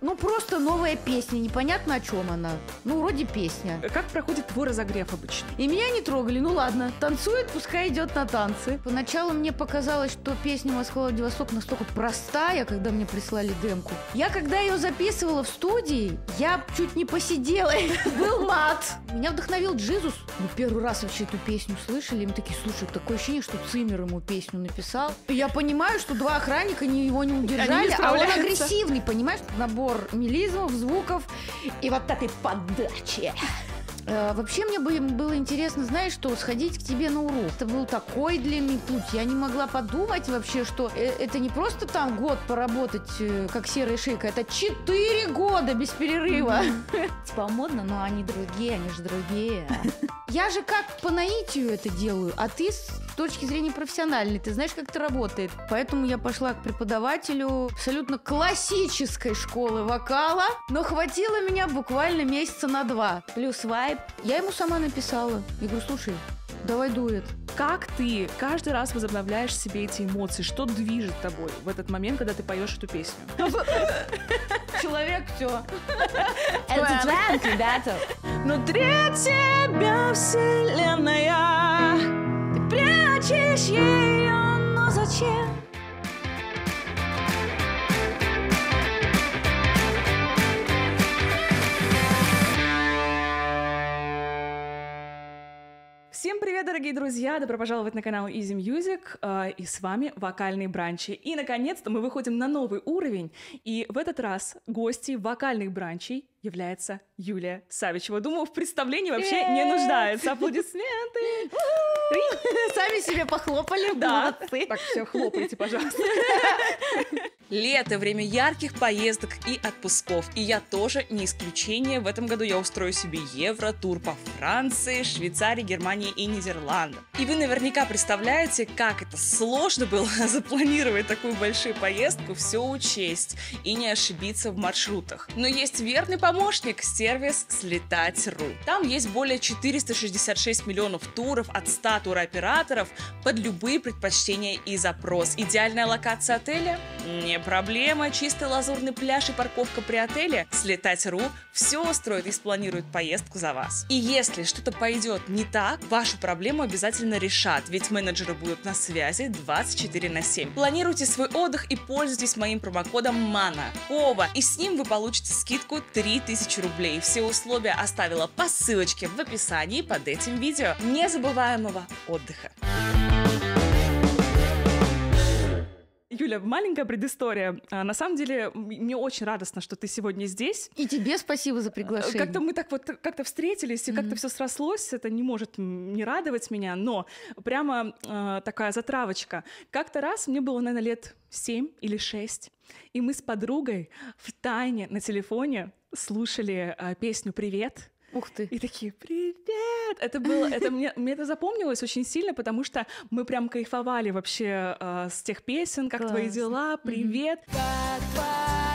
Ну, просто новая песня, непонятно о чем она. Ну, вроде песня. Как проходит твой разогрев обычно? И меня не трогали, ну ладно. Танцует, пускай идет на танцы. Поначалу мне показалось, что песня «Москва-Владивосток» настолько простая, когда мне прислали демку. Я, когда ее записывала в студии, я чуть не посидела. Был мат. Меня вдохновил Джизус. Мы первый раз вообще эту песню слышали. И мы такие, слушай, такое ощущение, что Циммер ему песню написал. И я понимаю, что два охранника его не удержали, а он агрессивный, понимаешь? Набор набор мелизмов, звуков и вот этой подачи. Э, вообще мне бы было интересно, знаешь что, сходить к тебе на урок. Это был такой длинный путь. Я не могла подумать вообще, что э, это не просто там год поработать э, как серая шейка, это четыре года без перерыва. Типа а модно, но они другие, они же другие. Я же как по наитию это делаю, а ты с точки зрения профессиональной, ты знаешь, как это работает. Поэтому я пошла к преподавателю абсолютно классической школы вокала, но хватило меня буквально месяца на два. Плюс вайб. Я ему сама написала. Я говорю, слушай, давай дует. Как ты каждый раз возобновляешь себе эти эмоции? Что движет тобой в этот момент, когда ты поешь эту песню? Человек все. Это тренд, ребята. Внутри тебя вселенная, ты прячешь ее, но зачем? Всем привет, дорогие друзья! Добро пожаловать на канал Easy Music, а, и с вами вокальные бранчи. И, наконец-то, мы выходим на новый уровень, и в этот раз гости вокальных бранчей является Юлия Савичева. Думаю, в представлении вообще не нуждается. Аплодисменты! Сами себе похлопали, да. молодцы. Так, все, хлопайте, пожалуйста. Лето – время ярких поездок и отпусков. И я тоже не исключение. В этом году я устрою себе евро-тур по Франции, Швейцарии, Германии и Нидерландам. И вы наверняка представляете, как это сложно было запланировать такую большую поездку, все учесть и не ошибиться в маршрутах. Но есть верный помощник – сервис «Слетать.ру». Там есть более 466 миллионов туров от 100 туроператоров под любые предпочтения и запрос. Идеальная локация отеля? Не проблема. Чистый лазурный пляж и парковка при отеле? «Слетать.ру» все устроит и спланирует поездку за вас. И если что-то пойдет не так, вашу проблему обязательно решат, ведь менеджеры будут на связи 24 на 7. Планируйте свой отдых и пользуйтесь моим промокодом MANA. Кова, и с ним вы получите скидку 3 и рублей. Все условия оставила по ссылочке в описании под этим видео. Незабываемого отдыха! Юля, маленькая предыстория. А, на самом деле, мне очень радостно, что ты сегодня здесь. И тебе спасибо за а, приглашение. Как-то мы так вот как-то встретились, и mm-hmm. как-то все срослось. Это не может не радовать меня, но прямо э, такая затравочка. Как-то раз мне было, наверное, лет семь или шесть, и мы с подругой в тайне на телефоне слушали э, песню «Привет», Ух ты. И такие, привет! Это было, это мне, мне это запомнилось очень сильно, потому что мы прям кайфовали вообще э, с тех песен, как Класс. твои дела, привет. Как твои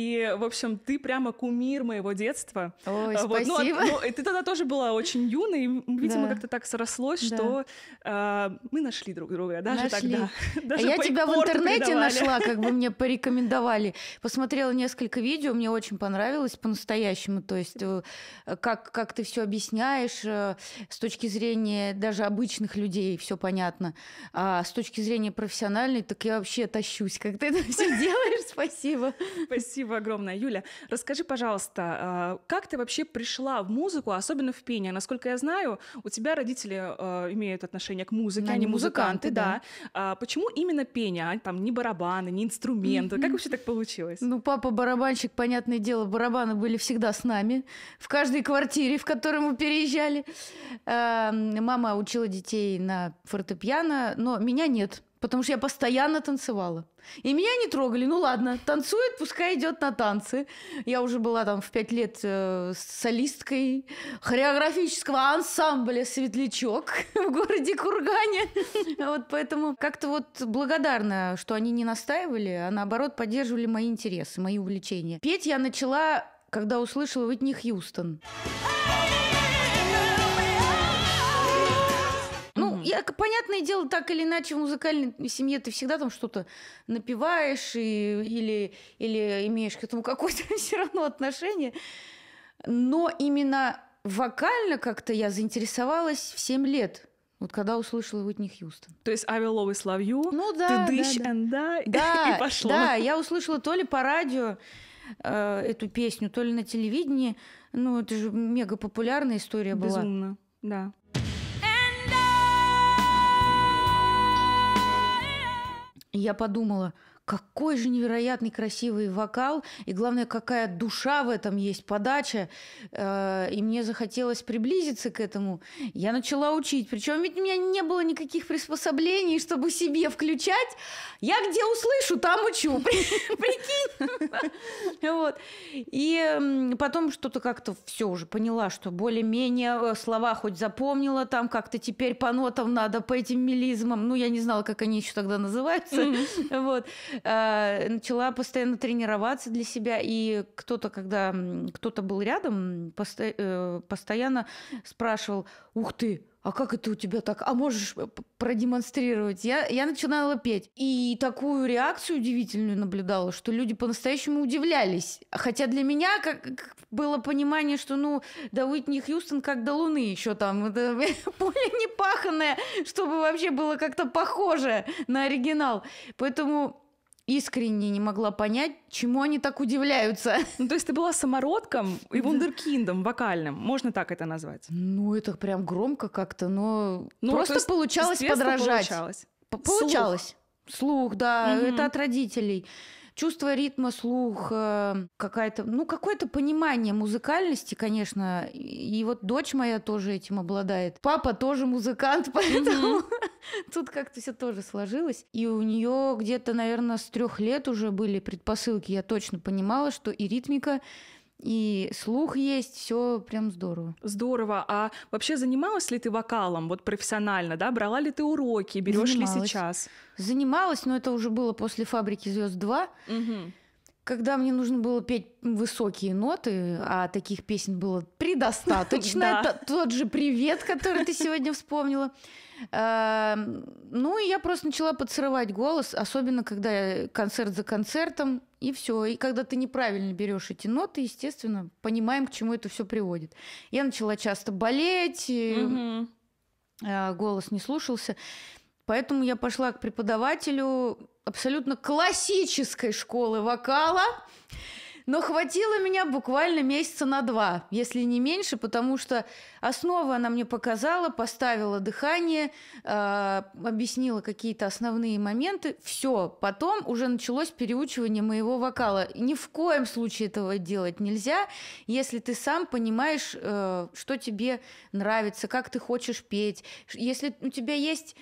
И, в общем, ты прямо кумир моего детства. Ой, а, вот. Ну, спасибо. Ну, ну, ты тогда тоже была очень юной, и, видимо, да. как-то так срослось, да. что а, мы нашли друг друга даже нашли. тогда. А даже а я тебя в интернете передавали. нашла, как бы мне порекомендовали. Посмотрела несколько видео, мне очень понравилось по-настоящему. То есть э, как, как ты все объясняешь э, с точки зрения даже обычных людей, все понятно. А с точки зрения профессиональной, так я вообще тащусь, как ты это все делаешь. Спасибо. Спасибо. Спасибо огромное, Юля. Расскажи, пожалуйста, а, как ты вообще пришла в музыку, особенно в пение? Насколько я знаю, у тебя родители а, имеют отношение к музыке, они, музыканты, да. да. А почему именно пение? Там не барабаны, не инструменты. Как вообще так получилось? Ну, папа барабанщик, понятное дело, барабаны были всегда с нами, в каждой квартире, в которой мы переезжали. Мама учила детей на фортепиано, но меня нет. Потому что я постоянно танцевала. И меня не трогали. Ну ладно, танцует, пускай идет на танцы. Я уже была там в пять лет э, солисткой хореографического ансамбля «Светлячок» в городе Кургане. Вот поэтому как-то вот благодарна, что они не настаивали, а наоборот поддерживали мои интересы, мои увлечения. Петь я начала, когда услышала Уитни Хьюстон. Хьюстон. я, понятное дело, так или иначе в музыкальной семье ты всегда там что-то напиваешь и, или, или имеешь к этому какое-то все равно отношение. Но именно вокально как-то я заинтересовалась в 7 лет. Вот когда услышала Уитни Хьюстон. То есть I will always love you, ну, да, ты дыщ да, да. and да, и пошло. Да, я услышала то ли по радио, э, эту песню, то ли на телевидении. Ну, это же мега популярная история Безумно, была. Безумно, да. Я подумала какой же невероятный красивый вокал, и главное, какая душа в этом есть, подача. Э, и мне захотелось приблизиться к этому. Я начала учить, причем ведь у меня не было никаких приспособлений, чтобы себе включать. Я где услышу, там учу, прикинь. Вот. И потом что-то как-то все уже поняла, что более-менее э, слова хоть запомнила, там как-то теперь по нотам надо, по этим мелизмам. Ну, я не знала, как они еще тогда называются. Вот. Э, начала постоянно тренироваться для себя, и кто-то, когда кто-то был рядом, посто, э, постоянно спрашивал, ух ты, а как это у тебя так? А можешь э, продемонстрировать? Я, я начинала петь. И такую реакцию удивительную наблюдала, что люди по-настоящему удивлялись. Хотя для меня как, было понимание, что ну, да Уитни Хьюстон как до Луны еще там. Это поле непаханное чтобы вообще было как-то похоже на оригинал. Поэтому искренне не могла понять, чему они так удивляются. Ну, то есть ты была самородком и вундеркиндом вокальным, можно так это назвать? Ну, это прям громко как-то, но ну, просто есть, получалось подражать. Получалось. П получалось. Слух, Слух да, угу. это от родителей чувство ритма, слух, э, какая-то, ну, какое-то понимание музыкальности, конечно. И вот дочь моя тоже этим обладает. Папа тоже музыкант, поэтому тут как-то все тоже сложилось. И у нее где-то, наверное, с трех лет уже были предпосылки. Я точно понимала, что и ритмика, и слух есть, все прям здорово. Здорово. А вообще занималась ли ты вокалом вот профессионально, да? Брала ли ты уроки, берешь ли сейчас? Занималась, но это уже было после фабрики звезд 2. Угу. Когда мне нужно было петь высокие ноты, а таких песен было предостаточно, это тот же привет, который ты сегодня вспомнила. А, ну и я просто начала подсрывать голос, особенно когда концерт за концертом, и все. И когда ты неправильно берешь эти ноты, естественно, понимаем, к чему это все приводит. Я начала часто болеть, угу. голос не слушался. Поэтому я пошла к преподавателю абсолютно классической школы вокала. Но хватило меня буквально месяца на два, если не меньше, потому что основы она мне показала, поставила дыхание, э, объяснила какие-то основные моменты. Все, потом уже началось переучивание моего вокала. Ни в коем случае этого делать нельзя, если ты сам понимаешь, э, что тебе нравится, как ты хочешь петь. Если у тебя есть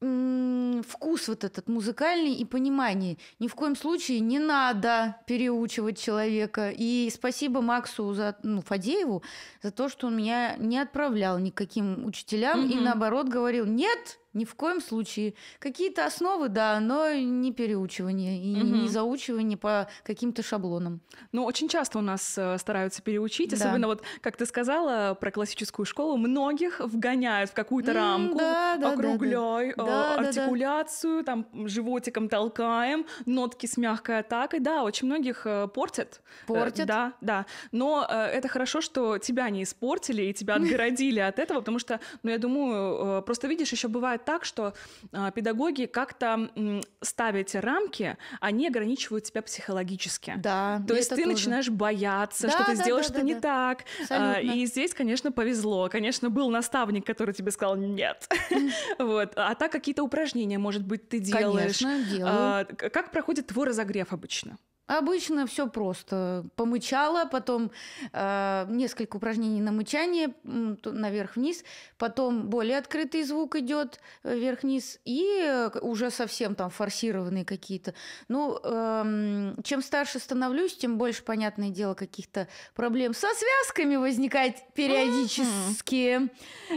вкус вот этот музыкальный и понимание. Ни в коем случае не надо переучивать человека. И спасибо Максу за, ну, Фадееву за то, что он меня не отправлял никаким учителям угу. и наоборот говорил, нет, ни в коем случае. Какие-то основы, да, но не переучивание и угу. не заучивание по каким-то шаблонам. Ну, очень часто у нас э, стараются переучить, да. особенно вот, как ты сказала, про классическую школу, многих вгоняют в какую-то рамку, да, да, округляй, э, да, да. артикуляцию, там, животиком толкаем, нотки с мягкой атакой, да, очень многих э, портят. Портят? Да, да. Но это хорошо, что тебя не испортили и тебя отгородили от этого, потому что, ну, я думаю, просто видишь, еще бывает так, что э, педагоги как-то э, ставя рамки, они ограничивают тебя психологически. Да. То есть ты тоже. начинаешь бояться, да, что ты да, сделаешь да, что да, не да. так. А, Абсолютно. И здесь, конечно, повезло. Конечно, был наставник, который тебе сказал нет. вот. А так какие-то упражнения, может быть, ты делаешь. Конечно, делаю. А, как проходит твой разогрев обычно? Обычно все просто. Помычала, потом э, несколько упражнений на мычание наверх-вниз, потом более открытый звук идет э, вверх-вниз, и э, уже совсем там форсированные какие-то. Ну, э, чем старше становлюсь, тем больше, понятное дело, каких-то проблем со связками возникает периодически.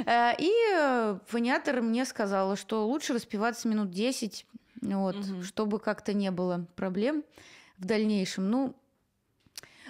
Э, и фониатор мне сказала, что лучше распиваться минут 10, вот, чтобы как-то не было проблем в дальнейшем. Ну,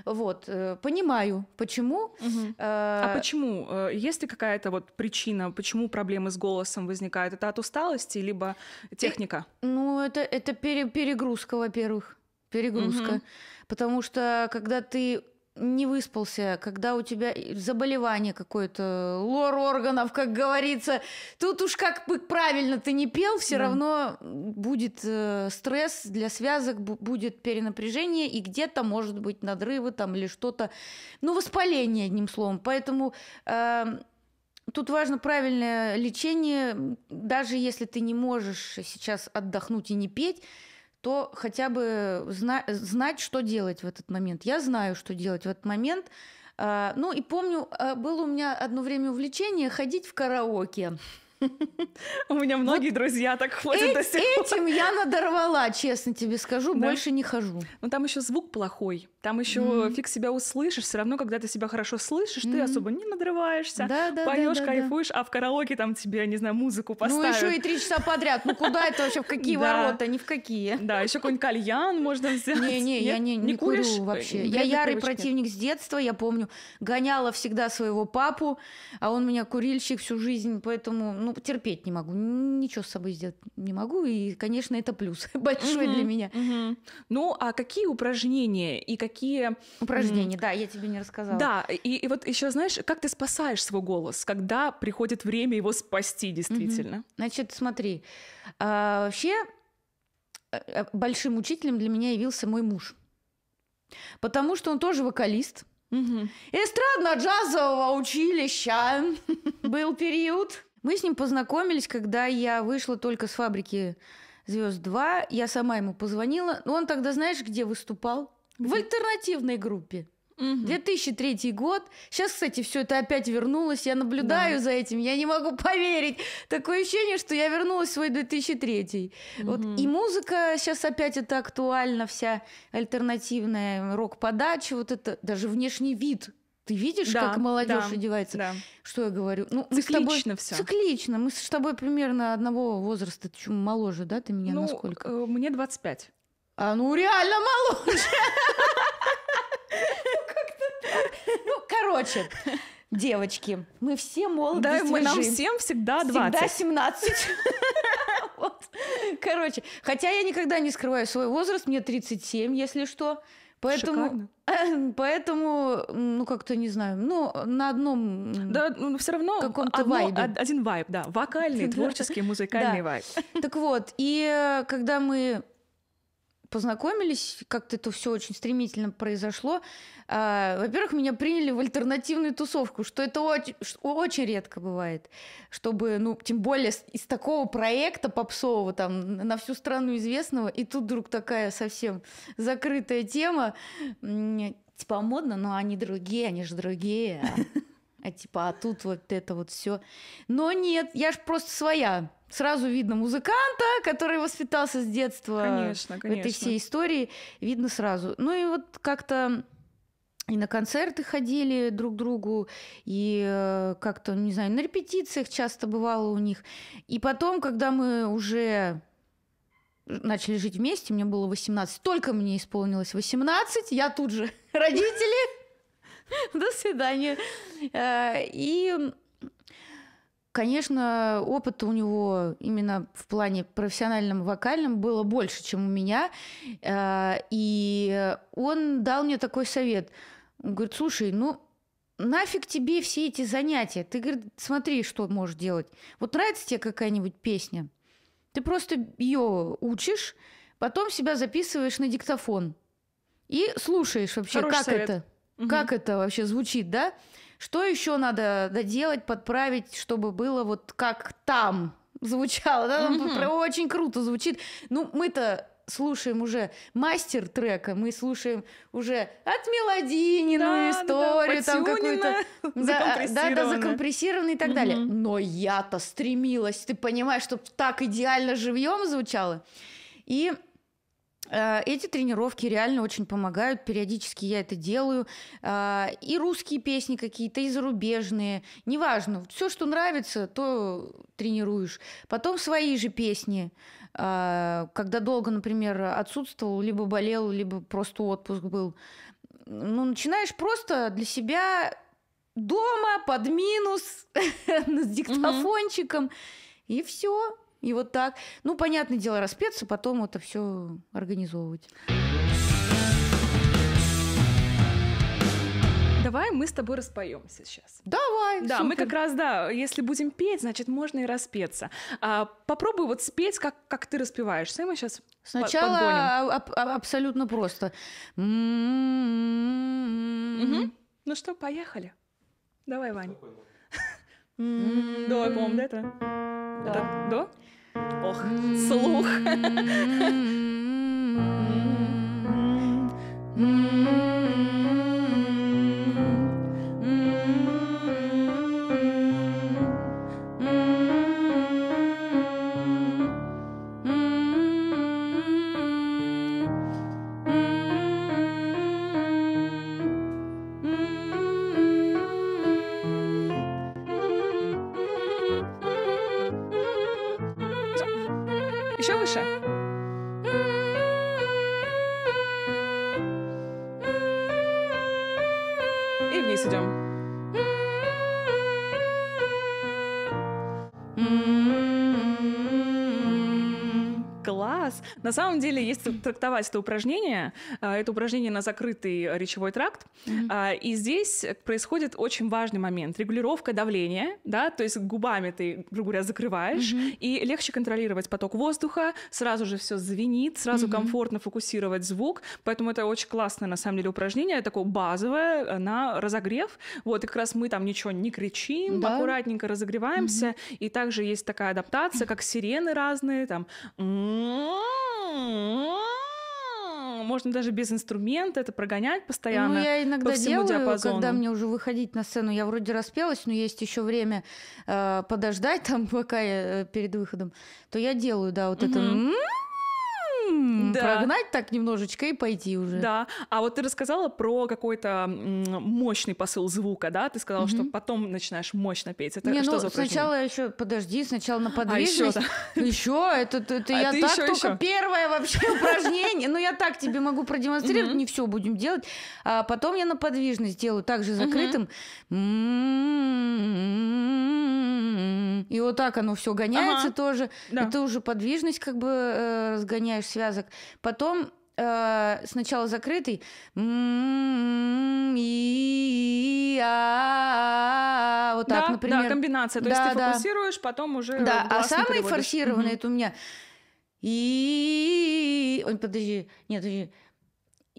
вот, э, понимаю, почему. Угу. А, а почему? Э, есть ли какая-то вот причина, почему проблемы с голосом возникают? Это от усталости, либо техника? Э, ну, это, это пере, перегрузка, во-первых. Перегрузка. Угу. Потому что когда ты не выспался, когда у тебя заболевание какое-то, лор органов, как говорится, тут уж как бы правильно ты не пел, все да. равно будет э, стресс для связок, будет перенапряжение, и где-то может быть надрывы там или что-то, ну, воспаление, одним словом. Поэтому э, Тут важно правильное лечение, даже если ты не можешь сейчас отдохнуть и не петь, то хотя бы зна- знать, что делать в этот момент. Я знаю, что делать в этот момент. А, ну и помню, а, было у меня одно время увлечение ходить в караоке. У меня многие вот друзья так ходят до сих пор. Этим я надорвала, честно тебе скажу, да? больше не хожу. Ну там еще звук плохой, там еще mm-hmm. фиг себя услышишь, все равно, когда ты себя хорошо слышишь, mm-hmm. ты особо не надрываешься, да, да, поешь, да, да, кайфуешь, а в караоке там тебе, не знаю, музыку ну, поставят. Ну еще и три часа подряд, ну куда это вообще, в какие ворота, ни в какие. Да, еще какой-нибудь кальян можно взять. Не-не, я не, курю вообще. Э, я ярый противник с детства, я помню, гоняла всегда своего папу, а он у меня курильщик всю жизнь, поэтому, ну, ну, терпеть не могу, ничего с собой сделать не могу, и, конечно, это плюс большой для меня. Ну, а какие упражнения и какие... Упражнения, да, я тебе не рассказала. Да, и, вот еще знаешь, как ты спасаешь свой голос, когда приходит время его спасти действительно? Значит, смотри, а, вообще э, э, большим учителем для меня явился мой муж, потому что он тоже вокалист, Угу. Эстрадно-джазового училища был период. Мы с ним познакомились, когда я вышла только с фабрики Звезд 2. Я сама ему позвонила. Он тогда, знаешь, где выступал? В альтернативной группе. 2003 год. Сейчас, кстати, все это опять вернулось. Я наблюдаю да. за этим. Я не могу поверить. Такое ощущение, что я вернулась в свой 2003. Угу. Вот. И музыка сейчас опять это актуально. Вся альтернативная рок-подача. Вот это даже внешний вид ты видишь, да, как молодежь да, одевается? Да. Что я говорю? Ну, циклично мы с тобой... все. Циклично. Мы с тобой примерно одного возраста. Ты чему моложе, да? Ты меня ну, насколько? Э, мне 25. А ну реально моложе. Ну, ну короче, девочки, мы все молоды. Да, мы нам всем всегда 20. Всегда 17. Короче, хотя я никогда не скрываю свой возраст, мне 37, если что. Поэтому, Шикарно. поэтому, ну как-то не знаю, ну на одном да, ну, все равно каком-то одно, вайбе. один вайб, да, вокальный, творческий, музыкальный да. вайб. Так вот, и э, когда мы познакомились, как-то это все очень стремительно произошло. А, во-первых, меня приняли в альтернативную тусовку, что это очень, очень редко бывает, чтобы, ну, тем более из такого проекта попсового, там, на всю страну известного, и тут вдруг такая совсем закрытая тема, типа а модно, но ну, они другие, они же другие. А, а типа, а тут вот это вот все. Но нет, я же просто своя сразу видно музыканта, который воспитался с детства конечно, конечно. в этой всей истории, видно сразу. Ну и вот как-то и на концерты ходили друг к другу, и э, как-то, не знаю, на репетициях часто бывало у них. И потом, когда мы уже начали жить вместе, мне было 18, только мне исполнилось 18, я тут же родители, до свидания. Э, и Конечно, опыта у него именно в плане профессиональном вокальном было больше, чем у меня. Э, и он дал мне такой совет. Он говорит, слушай, ну нафиг тебе все эти занятия? Ты, говорит, смотри, что можешь делать. Вот нравится тебе какая-нибудь песня? Ты просто ее учишь, потом себя записываешь на диктофон и слушаешь вообще, Хороший как совет. это, угу. как это вообще звучит, да? Что еще надо доделать, подправить, чтобы было вот как там звучало, да? Там mm-hmm. очень круто звучит. Ну, мы-то слушаем уже мастер трека, мы слушаем уже от мелодийную да, историю, да, там какую-то да, да, да, закомпрессированную и так угу. далее. Но я-то стремилась, ты понимаешь, чтобы так идеально живьем звучало. И Э, эти тренировки реально очень помогают, периодически я это делаю. Э, и русские песни какие-то, и зарубежные, неважно. Все, что нравится, то тренируешь. Потом свои же песни. Э, когда долго, например, отсутствовал, либо болел, либо просто отпуск был. Ну, начинаешь просто для себя дома под минус с диктофончиком. И все. И вот так. Ну, понятное дело, распеться, потом это все организовывать. Давай мы с тобой распоемся сейчас. Давай. Да, супер. мы как раз, да, если будем петь, значит, можно и распеться. А, попробуй вот спеть, как, как ты распеваешься, и мы сейчас Сначала подгоним. А, а, а, абсолютно просто. Угу. Ну что, поехали. Давай, Вань. Спокойно. До, по-моему, да, это? Да. До? Ох, слух. Mm-hmm. На самом деле, если трактовать это упражнение, а, это упражнение на закрытый речевой тракт, Mm-hmm. А, и здесь происходит очень важный момент. Регулировка давления, да, то есть губами ты, грубо говоря, закрываешь, mm-hmm. и легче контролировать поток воздуха, сразу же все звенит, сразу mm-hmm. комфортно фокусировать звук, поэтому это очень классное, на самом деле, упражнение, такое базовое э, на разогрев. Вот, и как раз мы там ничего не кричим, да. аккуратненько разогреваемся, mm-hmm. и также есть такая адаптация, как сирены разные, там... Э, можно даже без инструмента это прогонять постоянно. Ну, я иногда по всему делаю, диапазону. когда мне уже выходить на сцену, я вроде распелась, но есть еще время э, подождать там, пока я э, перед выходом, то я делаю, да, вот угу. это да. прогнать так немножечко и пойти уже. Да. А вот ты рассказала про какой-то мощный посыл звука, да? Ты сказала, угу. что потом начинаешь мощно петь. Это не, что ну, за сначала еще, подожди, сначала на а, подвижность. А еще, да. Ну, еще это, это, это а я так еще, только еще. первое вообще упражнение. Ну, я так тебе могу продемонстрировать, не все будем делать. А потом я на подвижность делаю также закрытым. И вот так оно все гоняется тоже. Это уже подвижность как бы э, разгоняешь, связываешь сказок. Потом э, сначала закрытый вот так, да, например. Да, комбинация. То да, есть ты да. фокусируешь, потом уже. Да, а самый форсированный это у меня. И подожди, нет, подожди.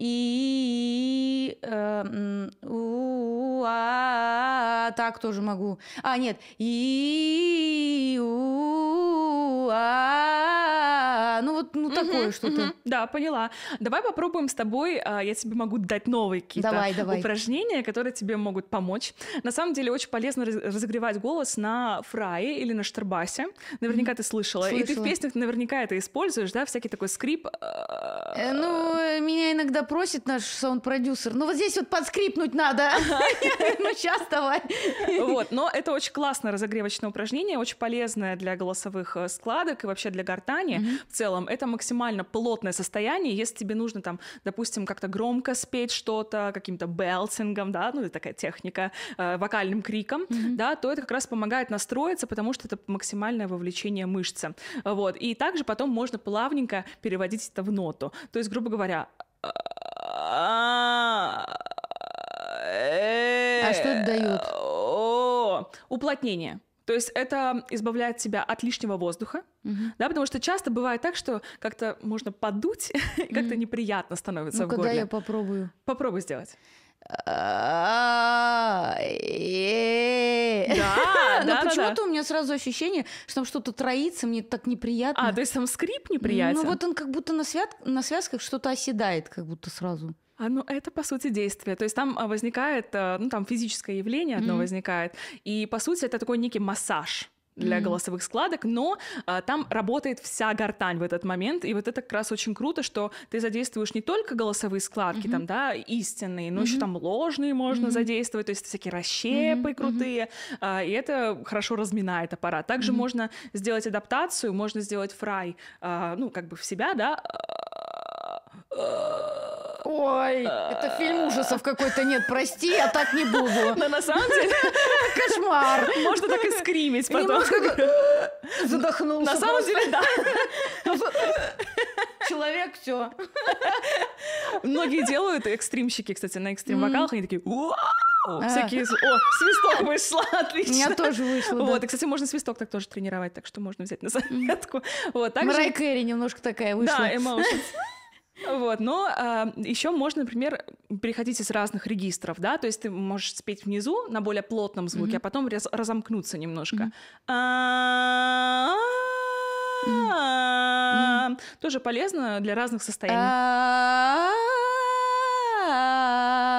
И э, у, а, а, так тоже могу. А, нет. И у, а, а ну вот ну, такое что-то. Да, поняла. Давай попробуем с тобой. А, я тебе могу дать новые какие-то упражнения, которые тебе могут помочь. На самом деле очень полезно разогревать голос на фрае или на штарбасе. Наверняка ты слышала. слышала. И ты в песнях наверняка это используешь, да? Всякий такой скрип. Э, ну, э, меня иногда просит наш саунд-продюсер, ну вот здесь вот подскрипнуть надо. Ну сейчас давай. Вот, но это очень классное разогревочное упражнение, очень полезное для голосовых э, складок и вообще для гортани в целом. Это максимально плотное состояние, если тебе нужно там, допустим, как-то громко спеть что-то, каким-то белсингом, да, ну это такая техника, э, вокальным криком, да, то это как раз помогает настроиться, потому что это максимальное вовлечение мышцы. Вот, и также потом можно плавненько переводить это в ноту. То есть, грубо говоря, а что это дает? Уплотнение. То есть это избавляет тебя от лишнего воздуха, угу. да, потому что часто бывает так, что как-то можно подуть, и как-то неприятно становится ну в горле. Ну когда я попробую? Попробуй сделать. Да, да, Но почему-то у меня сразу ощущение, что там что-то троится, мне так неприятно. А, то есть там скрип ну неприятен? Ну вот он как будто на, свят... на связках что-то оседает, как будто сразу. А, ну, это, по сути, действие. То есть там а, возникает, а, ну, там физическое явление одно mm-hmm. возникает. И, по сути, это такой некий массаж для mm-hmm. голосовых складок, но а, там работает вся гортань в этот момент, и вот это как раз очень круто, что ты задействуешь не только голосовые складки, mm-hmm. там, да, истинные, но mm-hmm. еще там ложные можно mm-hmm. задействовать, то есть всякие расщепы mm-hmm. крутые, а, и это хорошо разминает аппарат. Также mm-hmm. можно сделать адаптацию, можно сделать фрай, а, ну, как бы в себя, да, а, а, а, Ой, это фильм ужасов какой-то. Нет, прости, я так не буду. Но на самом деле... Кошмар. Можно так и скримить потом. Задохнулся. На самом деле, да. Ну, человек, все. Многие делают, экстримщики, кстати, на экстрим-вокалах, они такие... О, а. всякие... О, свисток вышло, отлично. У меня тоже вышло, да. Вот, и, кстати, можно свисток так тоже тренировать, так что можно взять на заметку. Вот, также... Мрай Кэрри немножко такая вышла. Да, эмоушенс. Вот, но э, а, еще можно, например, переходить из разных регистров, да, то есть ты можешь спеть внизу на более плотном звуке, mm-hmm. а потом раз, разомкнуться немножко. Mm-hmm. Тоже полезно для разных состояний. А,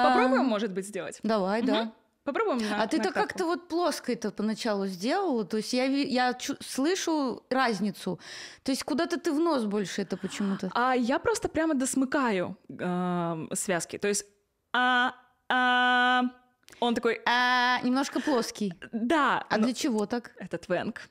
Попробуем, может быть, сделать? Давай, да. Попробуем. На, а ты-то как-то вот плоско это поначалу сделала. То есть я, я чу- слышу разницу. То есть куда-то ты в нос больше это почему-то. А я просто прямо досмыкаю э, связки. То есть... А, а, он такой... А, немножко плоский. Да. А но... для чего так? Это твенг.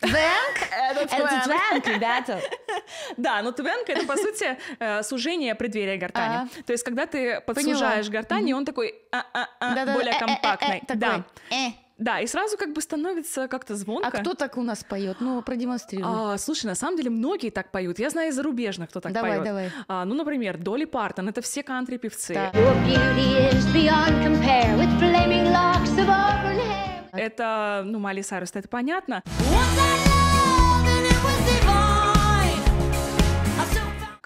Твенг? Это твенг, ребята. Да, но тувенка это, по сути, э, сужение преддверия гортани. То есть, когда ты подсужаешь гортани, он такой «А, а, а», более э, э, компактный. Да. Да, и сразу как бы становится как-то звонко. А кто так у нас поет? Ну, продемонстрируй. А, слушай, на самом деле многие так поют. Я знаю из зарубежных, кто так давай, поет. Давай, давай. ну, например, Долли Партон. Это все кантри-певцы. Да. Это, ну, Майли Сайрус, это понятно. What's that?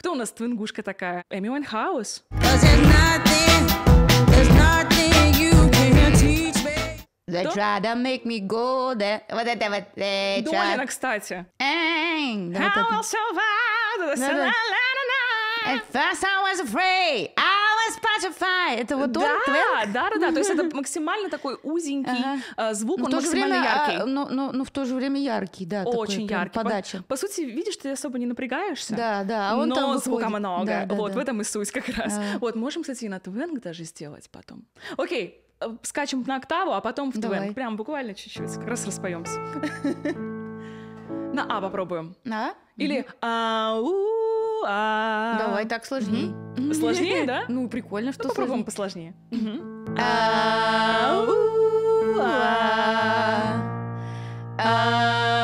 Кто у нас твингушка такая? Эми Уайнхаус. They Кто? try to make me go there. Вот это вот. They Долина, try... кстати. Эйн. Да, вот это. I will survive. At first I was afraid. I Spotify. Это вот да, он трек? Да, да, да. То есть это максимально такой узенький э, звук, но он максимально а, яркий. но, в то же время яркий, да. Очень яркий. Подача. По, сути, видишь, ты особо не напрягаешься. Да, да. А но там звука много. вот, в этом и суть как раз. А. Вот, можем, кстати, и на Твенг даже сделать потом. Окей, э, скачем на октаву, а потом в Твенг. Прям буквально чуть-чуть. Как раз распоемся. На А попробуем. На? Или ау а Давай так сложнее. Сложнее, да? Ну, прикольно, что ну, Попробуем посложнее. а, а.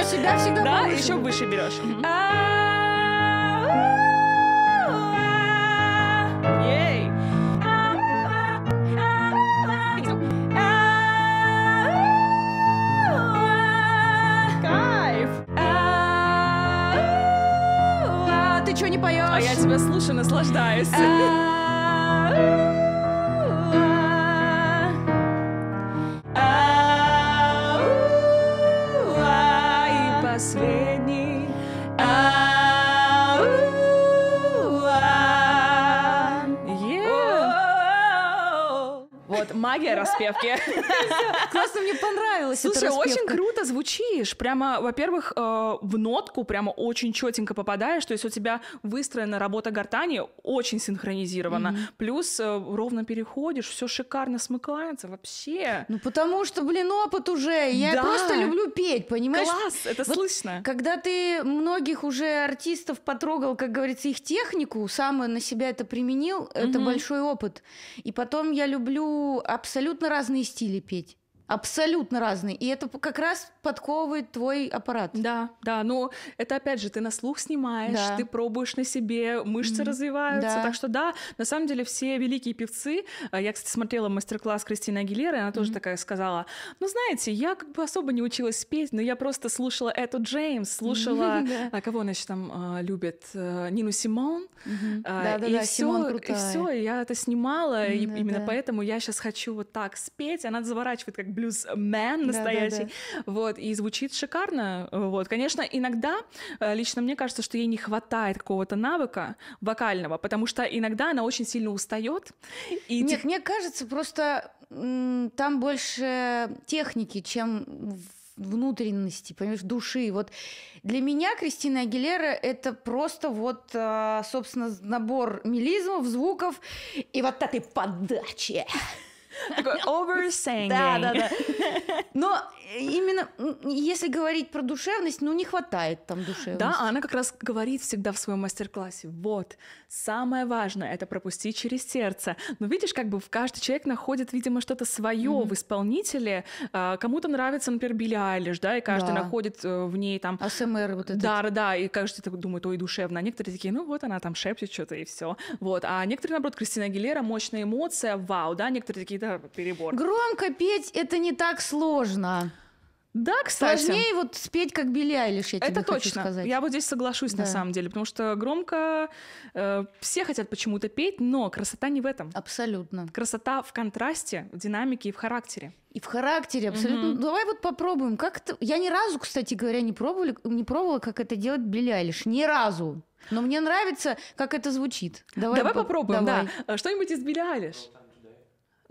для себя всегда Да, еще выше берешь. Ей! Кайф! Ты что не поешь? А я тебя слушаю, наслаждаюсь. магия распевки. Классно, мне понравилось понравилось. Слушай, очень круто звучишь. Прямо, во-первых, э, в нотку прямо очень четенько попадаешь. То есть у тебя выстроена работа гортани очень синхронизирована. Mm-hmm. Плюс э, ровно переходишь, все шикарно смыкается вообще. Ну потому что, блин, опыт уже. Я да. просто люблю петь, понимаешь? Класс, это вот слышно. Когда ты многих уже артистов потрогал, как говорится, их технику, сам на себя это применил, mm-hmm. это большой опыт. И потом я люблю абсолютно разные стили петь. Абсолютно разные. И это как раз подковывает твой аппарат. Да, да. Но это опять же, ты на слух снимаешь, да. ты пробуешь на себе, мышцы mm-hmm. развиваются. Да. Так что да, на самом деле все великие певцы. А, я, кстати, смотрела мастер-класс Кристины Агилеры, она mm-hmm. тоже такая сказала: Ну, знаете, я как бы особо не училась петь, но я просто слушала эту Джеймс, слушала, mm-hmm. а, кого она еще там а, любит, а, Нину Симон. Mm-hmm. А, да, и да, все, и все, я это снимала, mm-hmm, и именно да. поэтому я сейчас хочу вот так спеть. Она заворачивает как блюзмен настоящий. Да, да, да. Вот, и звучит шикарно. Вот, конечно, иногда, э, лично мне кажется, что ей не хватает какого-то навыка вокального, потому что иногда она очень сильно устает. И Нет, тех... мне кажется, просто там больше техники, чем внутренности, понимаешь, души. Вот для меня Кристина Агилера это просто вот, э, собственно, набор мелизмов, звуков и вот этой подачи. Такой oversinging. Да, да, да. Но именно, если говорить про душевность, ну не хватает там душевности. Да, а она как раз говорит всегда в своем мастер-классе, вот, самое важное — это пропустить через сердце. Но видишь, как бы в каждый человек находит, видимо, что-то свое mm-hmm. в исполнителе. А, кому-то нравится, например, Билли Айлиш, да, и каждый да. находит э, в ней там... АСМР вот это. Да, да, и каждый так думает, ой, душевно. А некоторые такие, ну вот она там шепчет что-то и все. Вот. А некоторые, наоборот, Кристина Гилера – мощная эмоция, вау, да, некоторые такие, да, перебор. Громко петь это не так сложно. Да, кстати. Сложнее вот спеть, как Билли лишь я Это тебе точно. хочу сказать. Я вот здесь соглашусь, да. на самом деле, потому что громко э, все хотят почему-то петь, но красота не в этом. Абсолютно. Красота в контрасте, в динамике и в характере. И в характере абсолютно. mm Давай вот попробуем. Как это... Я ни разу, кстати говоря, не пробовала, не пробовала, как это делать Билли лишь Ни разу. Но мне нравится, как это звучит. Давай, Давай по- попробуем, давай. да. Э, что-нибудь из Билли лишь.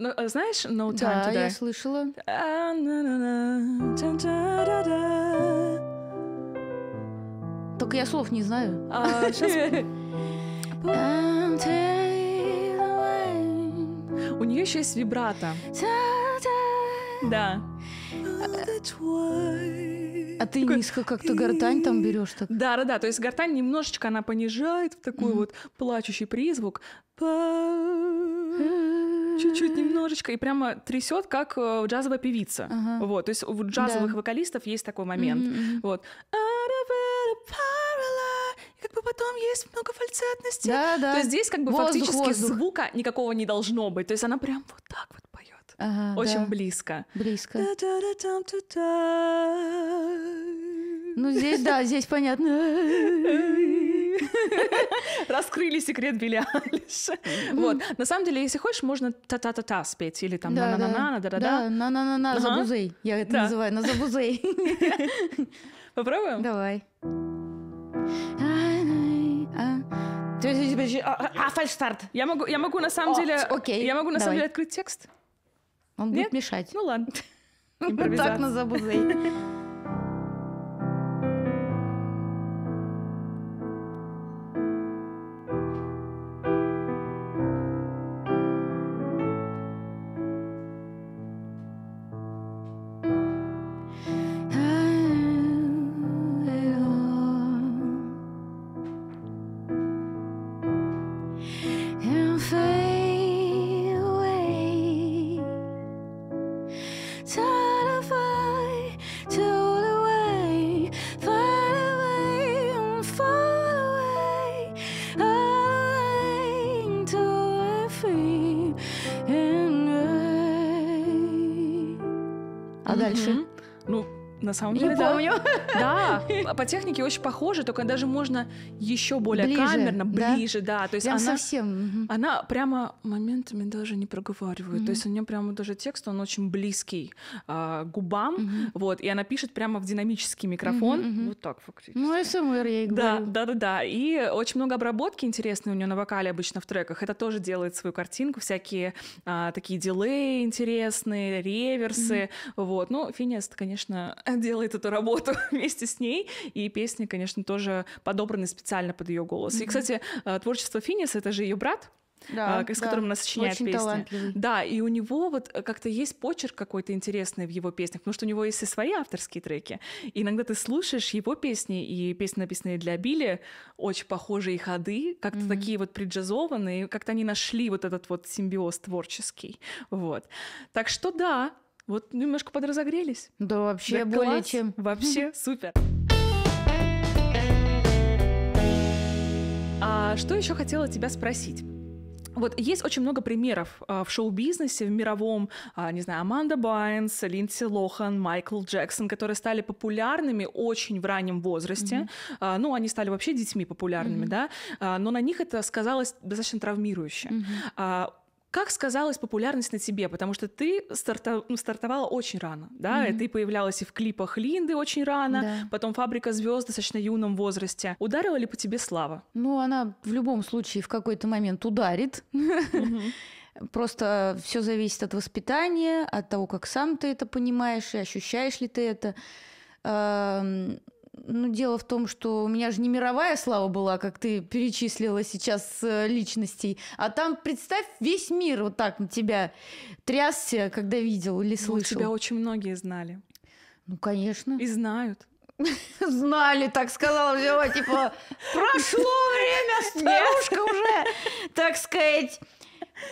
Ну, э, знаешь No Time да, Today? Да, я слышала. Только я слов не знаю. А, сейчас... У нее еще есть вибрато. Да. А ты такой... низко как-то гортань там берешь так? Да, да, да. То есть гортань немножечко она понижает в такой mm-hmm. вот плачущий призвук чуть-чуть, немножечко, и прямо трясет, как э, джазовая певица. Ага. Вот, то есть у джазовых да. вокалистов есть такой момент. Mm-hmm. Вот. И как бы потом есть много фальцетности. Да, да. То есть здесь как бы воздух, фактически воздух. звука никакого не должно быть. То есть она прям вот так вот поет. Ага, Очень да. близко. Близко. Ну здесь, да, здесь понятно. Раскрыли секрет Билли Алиша. Вот. На самом деле, если хочешь, можно та-та-та-та спеть. Или там на-на-на-на, да-да-да. Да, на-на-на-на, забузей. Я это называю, на забузей. Попробуем? Давай. А, а фальшстарт. Я могу, я могу на самом деле. Окей. Я могу на самом деле открыть текст. Он будет мешать. Ну ладно. Так на забузей. самом деле. Не да. помню. Да, а по технике очень похоже, только даже можно еще более ближе, камерно, ближе, да. То есть прям она, совсем. Она прямо моментами даже не проговаривает. Mm-hmm. То есть у нее прямо даже текст, он очень близкий э, губам, mm-hmm. вот, и она пишет прямо в динамический микрофон, mm-hmm, вот так фактически. Ну, СМР эм я и говорю. Да, да, да, да. И очень много обработки интересной у нее на вокале обычно в треках. Это тоже делает свою картинку, всякие э, такие дилеи интересные, реверсы, mm-hmm. вот. Ну, Финест, конечно, делает эту работу вместе с ней, и песни, конечно, тоже подобраны специально под ее голос. Mm-hmm. И, кстати, э, творчество Финиса — это же ее брат, да, э, с да. которым она сочиняет Очень песни. Талантливый. Да, и у него вот э, как-то есть почерк какой-то интересный в его песнях, потому что у него есть и свои авторские треки. И иногда ты слушаешь его песни и песни, написанные для Билли, очень похожие ходы, как-то mm-hmm. такие вот преджазованные. как-то они нашли вот этот вот симбиоз творческий. Вот. Так что да, вот немножко подразогрелись. Да вообще да более класс. чем. Вообще супер. А что еще хотела тебя спросить? Вот есть очень много примеров а, в шоу-бизнесе, в мировом, а, не знаю, Аманда Байнс, Линдси Лохан, Майкл Джексон, которые стали популярными очень в раннем возрасте. Mm-hmm. А, ну, они стали вообще детьми популярными, mm-hmm. да, а, но на них это сказалось достаточно травмирующе. Mm-hmm. А, как сказалась популярность на тебе? Потому что ты старта... Ну, стартовала очень рано, да? Mm-hmm. И ты появлялась и в клипах Линды очень рано, да. потом «Фабрика звезд» достаточно юном возрасте. Ударила ли по тебе слава? Ну, она в любом случае в какой-то момент ударит. Mm-hmm. Просто все зависит от воспитания, от того, как сам ты это понимаешь и ощущаешь ли ты это. Ну, дело в том, что у меня же не мировая слава была, как ты перечислила сейчас э, личностей, а там, представь, весь мир вот так на тебя трясся, когда видел или ну, слышал. Ну, тебя очень многие знали. Ну, конечно. И знают. Знали, так сказала, взяла, типа, прошло время, старушка уже, так сказать,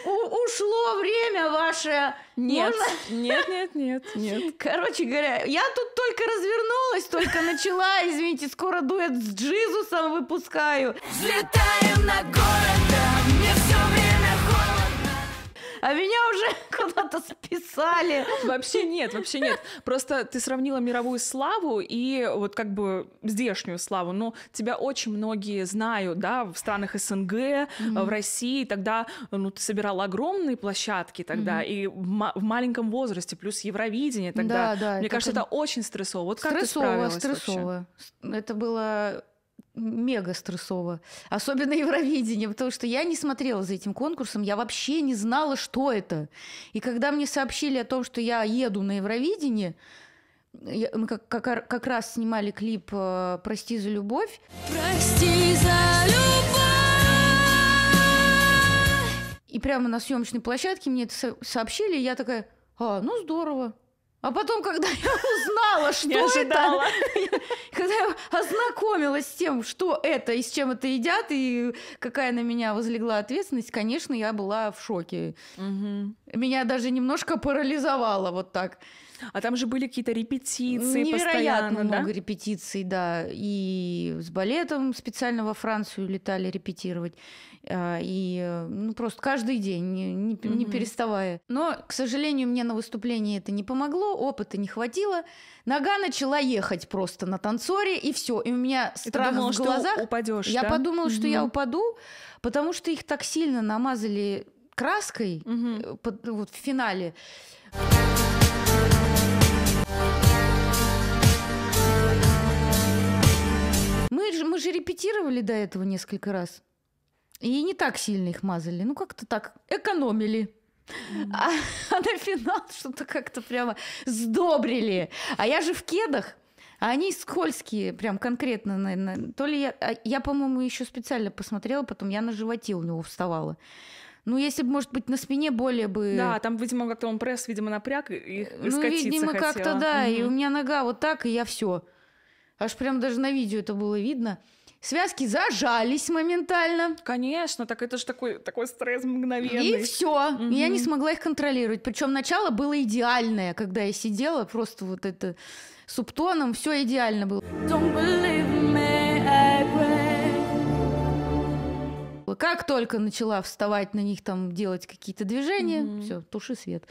у- ушло время ваше. Нет, Можно? нет, нет, нет, нет. Короче говоря, я тут только развернулась, только начала, извините, скоро дуэт с Джизусом выпускаю. Взлетаем на город, мне все время а меня уже куда-то списали. Вообще нет, вообще нет. Просто ты сравнила мировую славу и вот как бы здешнюю славу. Но ну, тебя очень многие знают, да, в странах СНГ, в России. Тогда, ну, ты собирала огромные площадки тогда и в, маленьком возрасте, плюс Евровидение тогда. Да, да. Мне кажется, это... очень стрессово. Вот как стрессово, ты справилась стрессово. Это было мега стрессово. Особенно Евровидение, потому что я не смотрела за этим конкурсом, я вообще не знала, что это. И когда мне сообщили о том, что я еду на Евровидение, мы как, как, как раз снимали клип э, «Прости за любовь». Прости за любовь. И прямо на съемочной площадке мне это сообщили, и я такая, а, ну здорово, а потом, когда я узнала, что ожидала. это, когда я ознакомилась с тем, что это и с чем это едят, и какая на меня возлегла ответственность, конечно, я была в шоке. Меня даже немножко парализовало вот так. А там же были какие-то репетиции Невероятно да? много репетиций, да. И с балетом специально во Францию летали репетировать. А, и ну, просто каждый день, не, не, угу. не переставая. Но, к сожалению, мне на выступлении это не помогло опыта не хватило. Нога начала ехать просто на танцоре, и все. И у меня страх думала, в глазах. Что упадешь, я да? подумала, что я упаду, потому что их так сильно намазали краской mm под, вот, в финале. Мы же, мы же репетировали до этого несколько раз. И не так сильно их мазали. Ну, как-то так экономили. А, а, на финал что-то как-то прямо сдобрили. А я же в кедах. А они скользкие, прям конкретно. Наверное. То ли я, а я по-моему, еще специально посмотрела, потом я на животе у него вставала. Ну, если бы, может быть, на спине более бы... Да, там, видимо, как-то он пресс, видимо, напряг и ну, скатиться Ну, видимо, хотела. как-то, да. Угу. И у меня нога вот так, и я все. Аж прям даже на видео это было видно. Связки зажались моментально. Конечно, так это же такой, такой стресс мгновенный. И все. Угу. Я не смогла их контролировать. Причем начало было идеальное, когда я сидела, просто вот это субтоном, все идеально было. Me, как только начала вставать на них, там делать какие-то движения, угу. все, туши свет.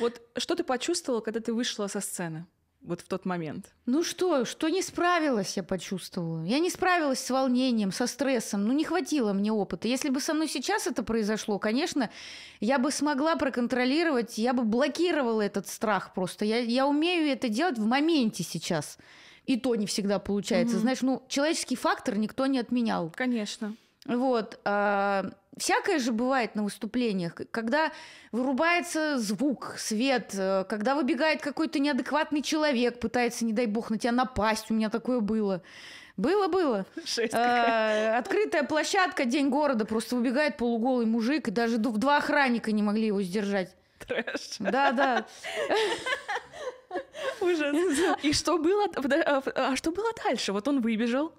Вот что ты почувствовала, когда ты вышла со сцены? вот в тот момент? Ну что, что не справилась, я почувствовала. Я не справилась с волнением, со стрессом. Ну не хватило мне опыта. Если бы со мной сейчас это произошло, конечно, я бы смогла проконтролировать, я бы блокировала этот страх просто. Я, я умею это делать в моменте сейчас. И то не всегда получается. Угу. Знаешь, ну человеческий фактор никто не отменял. Конечно. Вот. А Всякое же бывает на выступлениях, когда вырубается звук, свет, э, когда выбегает какой-то неадекватный человек, пытается, не дай бог, на тебя напасть. У меня такое было. Было, было. А, открытая площадка, день города, просто выбегает полуголый мужик, и даже два охранника не могли его сдержать. Трэш. Да, да. Ужас. И что было? А, а что было дальше? Вот он выбежал.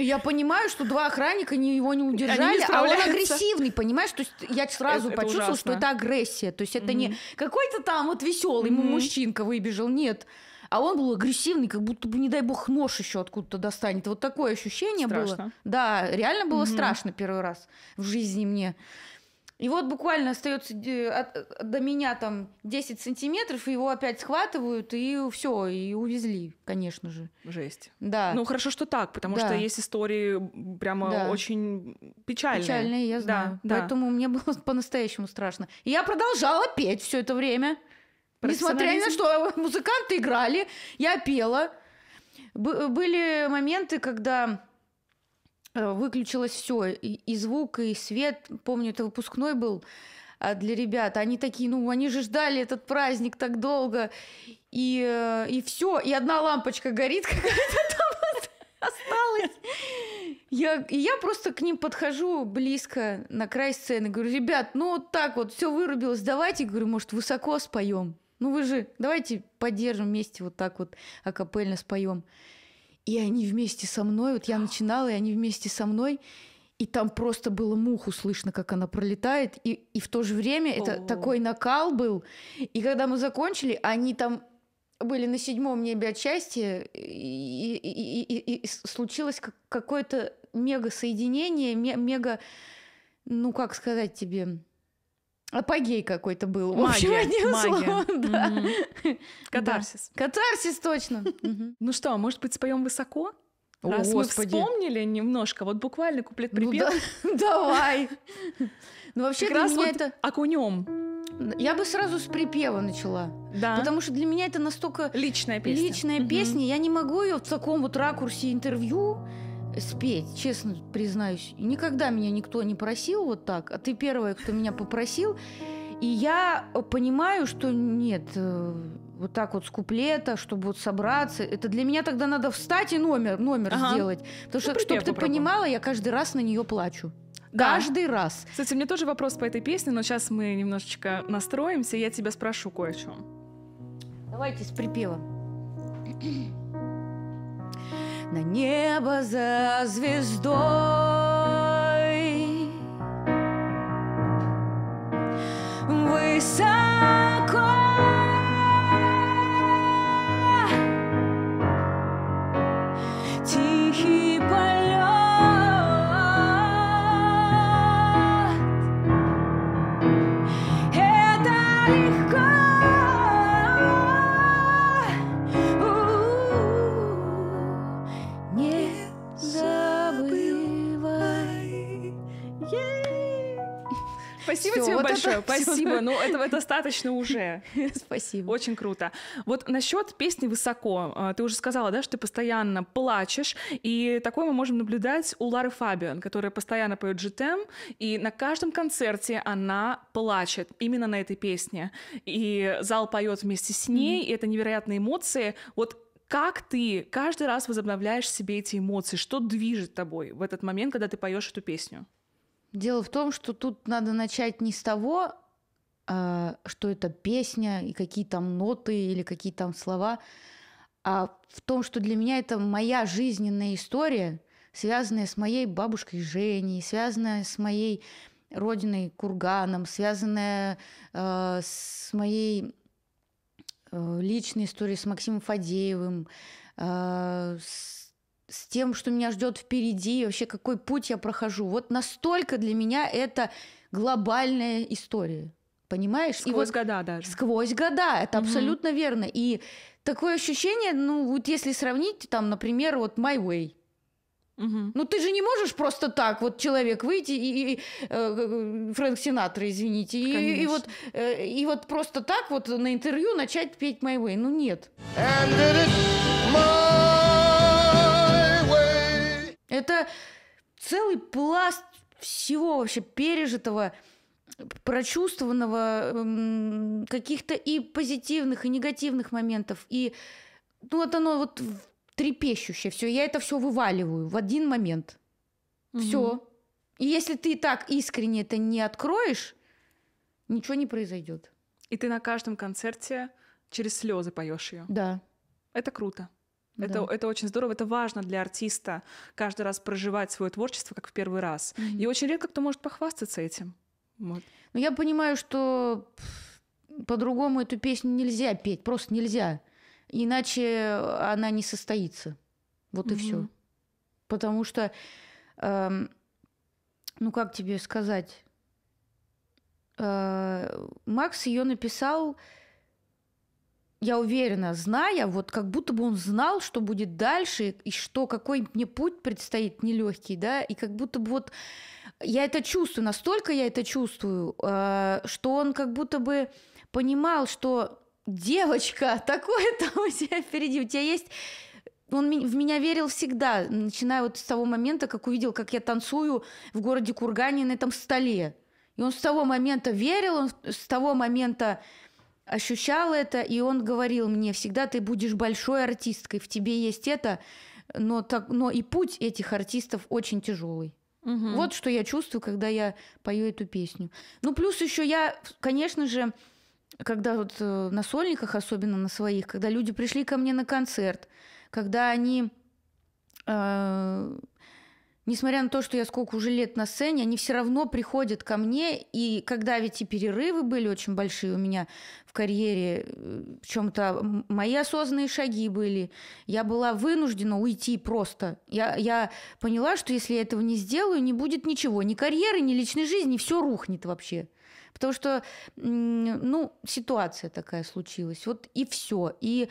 Я понимаю, что два охранника не, его не удержали, не а он агрессивный, понимаешь? То есть я сразу это, почувствовала, это что это агрессия. То есть это mm-hmm. не какой-то там вот веселый mm-hmm. мужчинка выбежал, нет. А он был агрессивный, как будто бы, не дай бог, нож еще откуда-то достанет. Вот такое ощущение страшно. было. Да, реально было mm-hmm. страшно первый раз в жизни мне. И вот буквально остается э, э, до меня там 10 сантиметров, и его опять схватывают, и все, и увезли, конечно же. Жесть. Да. Ну хорошо, что так, потому да. что есть истории прямо да. очень печальные. Печальные, я знаю. Да, Поэтому да. мне было по-настоящему страшно. И я продолжала петь все это время. Несмотря ни на что, музыканты играли, я пела. Б- были моменты, когда Э, выключилось все, и, и звук, и свет. Помню, это выпускной был а, для ребят. Они такие, ну, они же ждали этот праздник так долго. И, э, и все, и одна лампочка горит какая-то там осталась. Я, и я просто к ним подхожу близко на край сцены, говорю, ребят, ну вот так вот, все вырубилось, давайте, говорю, может, высоко споем. Ну вы же, давайте поддержим вместе вот так вот акапельно споем и они вместе со мной, вот я начинала, и они вместе со мной, и там просто было муху слышно, как она пролетает, и, и в то же время О-о-о. это такой накал был, и когда мы закончили, они там были на седьмом небе от счастья, и, и, и, и случилось какое-то мега соединение, мега, ну как сказать тебе, Апогей какой-то был. Магия, в общем, одним магия. словом, да. Mm-hmm. Катарсис. Да. Катарсис, точно. Mm-hmm. Ну что, может быть, споем высоко? О, Раз Господи. мы вспомнили немножко, вот буквально куплет ну припев. Ну, да, давай. Ну вообще как раз вот это окунем. Я бы сразу с припева начала. Да. Потому что для меня это настолько личная песня. Личная угу. песня, я не могу ее в таком вот ракурсе интервью спеть, честно признаюсь. Никогда меня никто не просил вот так, а ты первая, кто меня попросил. И я понимаю, что нет, э, вот так вот с куплета, чтобы вот собраться. Это для меня тогда надо встать и номер, номер ага. сделать. Потому ну, что, чтобы ты понимала, я каждый раз на нее плачу. Да. Каждый раз. Кстати, мне тоже вопрос по этой песне, но сейчас мы немножечко настроимся, и я тебя спрошу кое о чем. Давайте с припевом на небо за звездой. Высоко Спасибо тебе вот большое. Это... Спасибо. Ну, этого достаточно уже. Спасибо. Очень круто. Вот насчет песни «Высоко». А, ты уже сказала, да, что ты постоянно плачешь. И такое мы можем наблюдать у Лары Фабиан, которая постоянно поет GTM. И на каждом концерте она плачет именно на этой песне. И зал поет вместе с ней. И это невероятные эмоции. Вот как ты каждый раз возобновляешь себе эти эмоции? Что движет тобой в этот момент, когда ты поешь эту песню? Дело в том, что тут надо начать не с того, а, что это песня и какие там ноты или какие там слова, а в том, что для меня это моя жизненная история, связанная с моей бабушкой Женей, связанная с моей родиной Курганом, связанная а, с моей э, личной историей с Максимом Фадеевым, а, с с тем, что меня ждет впереди, и вообще какой путь я прохожу. Вот настолько для меня это глобальная история. Понимаешь? Сквозь и вот года даже. Сквозь года, это угу. абсолютно верно. И такое ощущение, ну вот если сравнить, там, например, вот My Way. Угу. Ну ты же не можешь просто так вот человек выйти и, и э, Фрэнк Синатра, извините, и, и вот э, и вот просто так вот на интервью начать петь My Way, ну нет. And it is my... Это целый пласт всего вообще пережитого, прочувствованного, эм, каких-то и позитивных, и негативных моментов. И ну, вот оно вот трепещущее все. Я это все вываливаю в один момент. Угу. Все. И если ты так искренне это не откроешь, ничего не произойдет. И ты на каждом концерте через слезы поешь ее. Да. Это круто. Да. Это, это очень здорово, это важно для артиста каждый раз проживать свое творчество как в первый раз. Mm-hmm. И очень редко кто может похвастаться этим. Вот. Ну, я понимаю, что по-другому эту песню нельзя петь, просто нельзя. Иначе она не состоится. Вот mm-hmm. и все. Потому что, э, ну как тебе сказать, э, Макс ее написал я уверена, зная, вот как будто бы он знал, что будет дальше, и что, какой мне путь предстоит нелегкий, да, и как будто бы вот я это чувствую, настолько я это чувствую, э, что он как будто бы понимал, что девочка, такое-то у тебя впереди, у тебя есть он в меня верил всегда, начиная вот с того момента, как увидел, как я танцую в городе Кургане на этом столе. И он с того момента верил, он с того момента ощущал это, и он говорил мне, всегда ты будешь большой артисткой, в тебе есть это, но, так, но и путь этих артистов очень тяжелый. Угу. Вот что я чувствую, когда я пою эту песню. Ну, плюс еще я, конечно же, когда вот э, на сольниках, особенно на своих, когда люди пришли ко мне на концерт, когда они э, несмотря на то, что я сколько уже лет на сцене, они все равно приходят ко мне, и когда ведь и перерывы были очень большие у меня в карьере, э, в чем-то мои осознанные шаги были, я была вынуждена уйти просто. Я, я поняла, что если я этого не сделаю, не будет ничего, ни карьеры, ни личной жизни, все рухнет вообще. Потому что, ну, ситуация такая случилась. Вот и все. И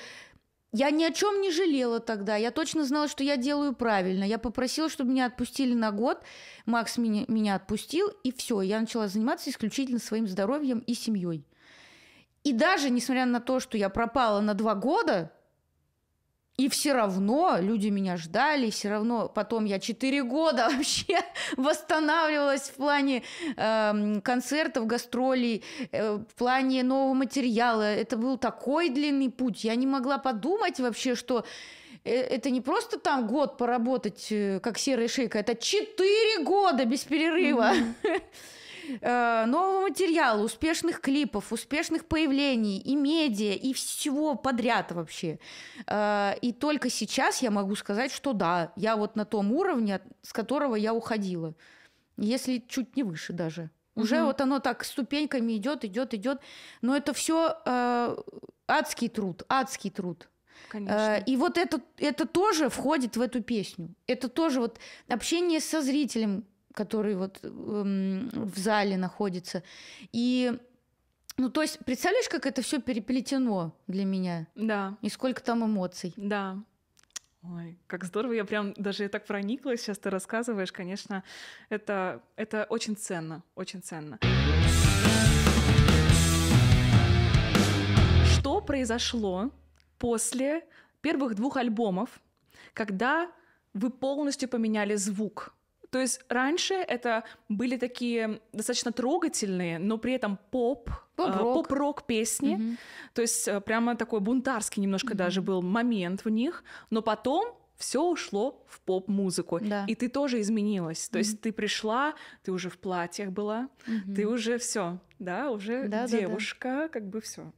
я ни о чем не жалела тогда. Я точно знала, что я делаю правильно. Я попросила, чтобы меня отпустили на год. Макс меня, меня отпустил, и все. Я начала заниматься исключительно своим здоровьем и семьей. И даже несмотря на то, что я пропала на два года, и все равно люди меня ждали, все равно потом я 4 года вообще восстанавливалась в плане э, концертов, гастролей, э, в плане нового материала. Это был такой длинный путь. Я не могла подумать вообще, что э, это не просто там год поработать, э, как серая шейка, это 4 года без перерыва. Mm-hmm. Э, нового материала, успешных клипов, успешных появлений и медиа, и всего подряд вообще. Э, и только сейчас я могу сказать, что да, я вот на том уровне, с которого я уходила. Если чуть не выше даже. Уже угу. вот оно так ступеньками идет, идет, идет. Но это все э, адский труд, адский труд. Конечно. Э, и вот это, это тоже входит в эту песню. Это тоже вот общение со зрителем, который вот эм, в зале находится. И ну, то есть, представляешь, как это все переплетено для меня? Да. И сколько там эмоций? Да. Ой, как здорово, я прям даже так прониклась, сейчас ты рассказываешь, конечно, это, это очень ценно, очень ценно. Что произошло после первых двух альбомов, когда вы полностью поменяли звук? То есть раньше это были такие достаточно трогательные, но при этом поп, поп-рок, а, поп песни. Угу. То есть э, прямо такой бунтарский немножко угу. даже был момент в них. Но потом все ушло в поп-музыку. Да. И ты тоже изменилась. То mm-hmm. есть ты пришла, ты уже в платьях была, mm-hmm. ты уже все, да, уже да, девушка, да, да. как бы все.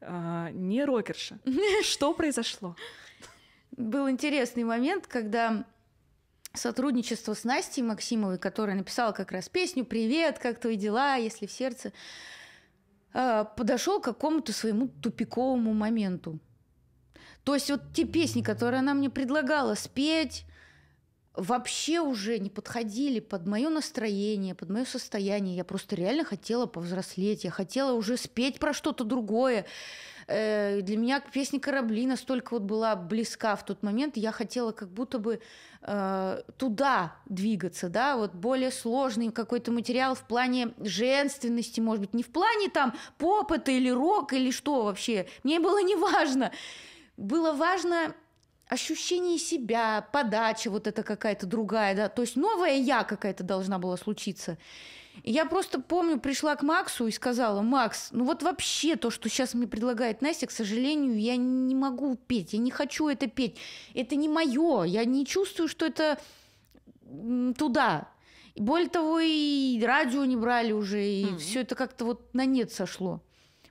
А, не рокерша. Что произошло? Был интересный момент, когда сотрудничество с Настей Максимовой, которая написала как раз песню «Привет, как твои дела, если в сердце», а, подошел к какому-то своему тупиковому моменту. То есть вот те песни, которые она мне предлагала спеть, вообще уже не подходили под мое настроение, под мое состояние. Я просто реально хотела повзрослеть, я хотела уже спеть про что-то другое э, для меня песня «Корабли» настолько вот была близка в тот момент, я хотела как будто бы э, туда двигаться, да, вот более сложный какой-то материал в плане женственности, может быть, не в плане там попыта или рок или что вообще, мне было не важно, было важно ощущение себя, подача вот это какая-то другая, да, то есть новая я какая-то должна была случиться. И я просто помню, пришла к Максу и сказала, Макс, ну вот вообще то, что сейчас мне предлагает Настя, к сожалению, я не могу петь, я не хочу это петь, это не мое, я не чувствую, что это туда. И более того, и радио не брали уже, и mm-hmm. все это как-то вот на нет сошло.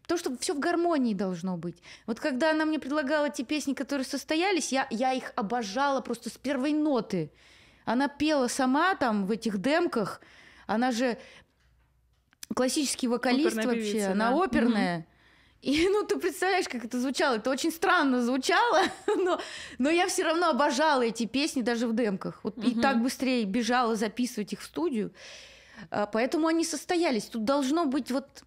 Потому что все в гармонии должно быть. Вот когда она мне предлагала те песни, которые состоялись, я, я их обожала просто с первой ноты. Она пела сама там в этих демках, она же классический вокалист оперная вообще, певица, она да. оперная. И ну ты представляешь, как это звучало? Это очень странно звучало, но, но я все равно обожала эти песни даже в демках. Вот, угу. И так быстрее бежала записывать их в студию. А, поэтому они состоялись. Тут должно быть вот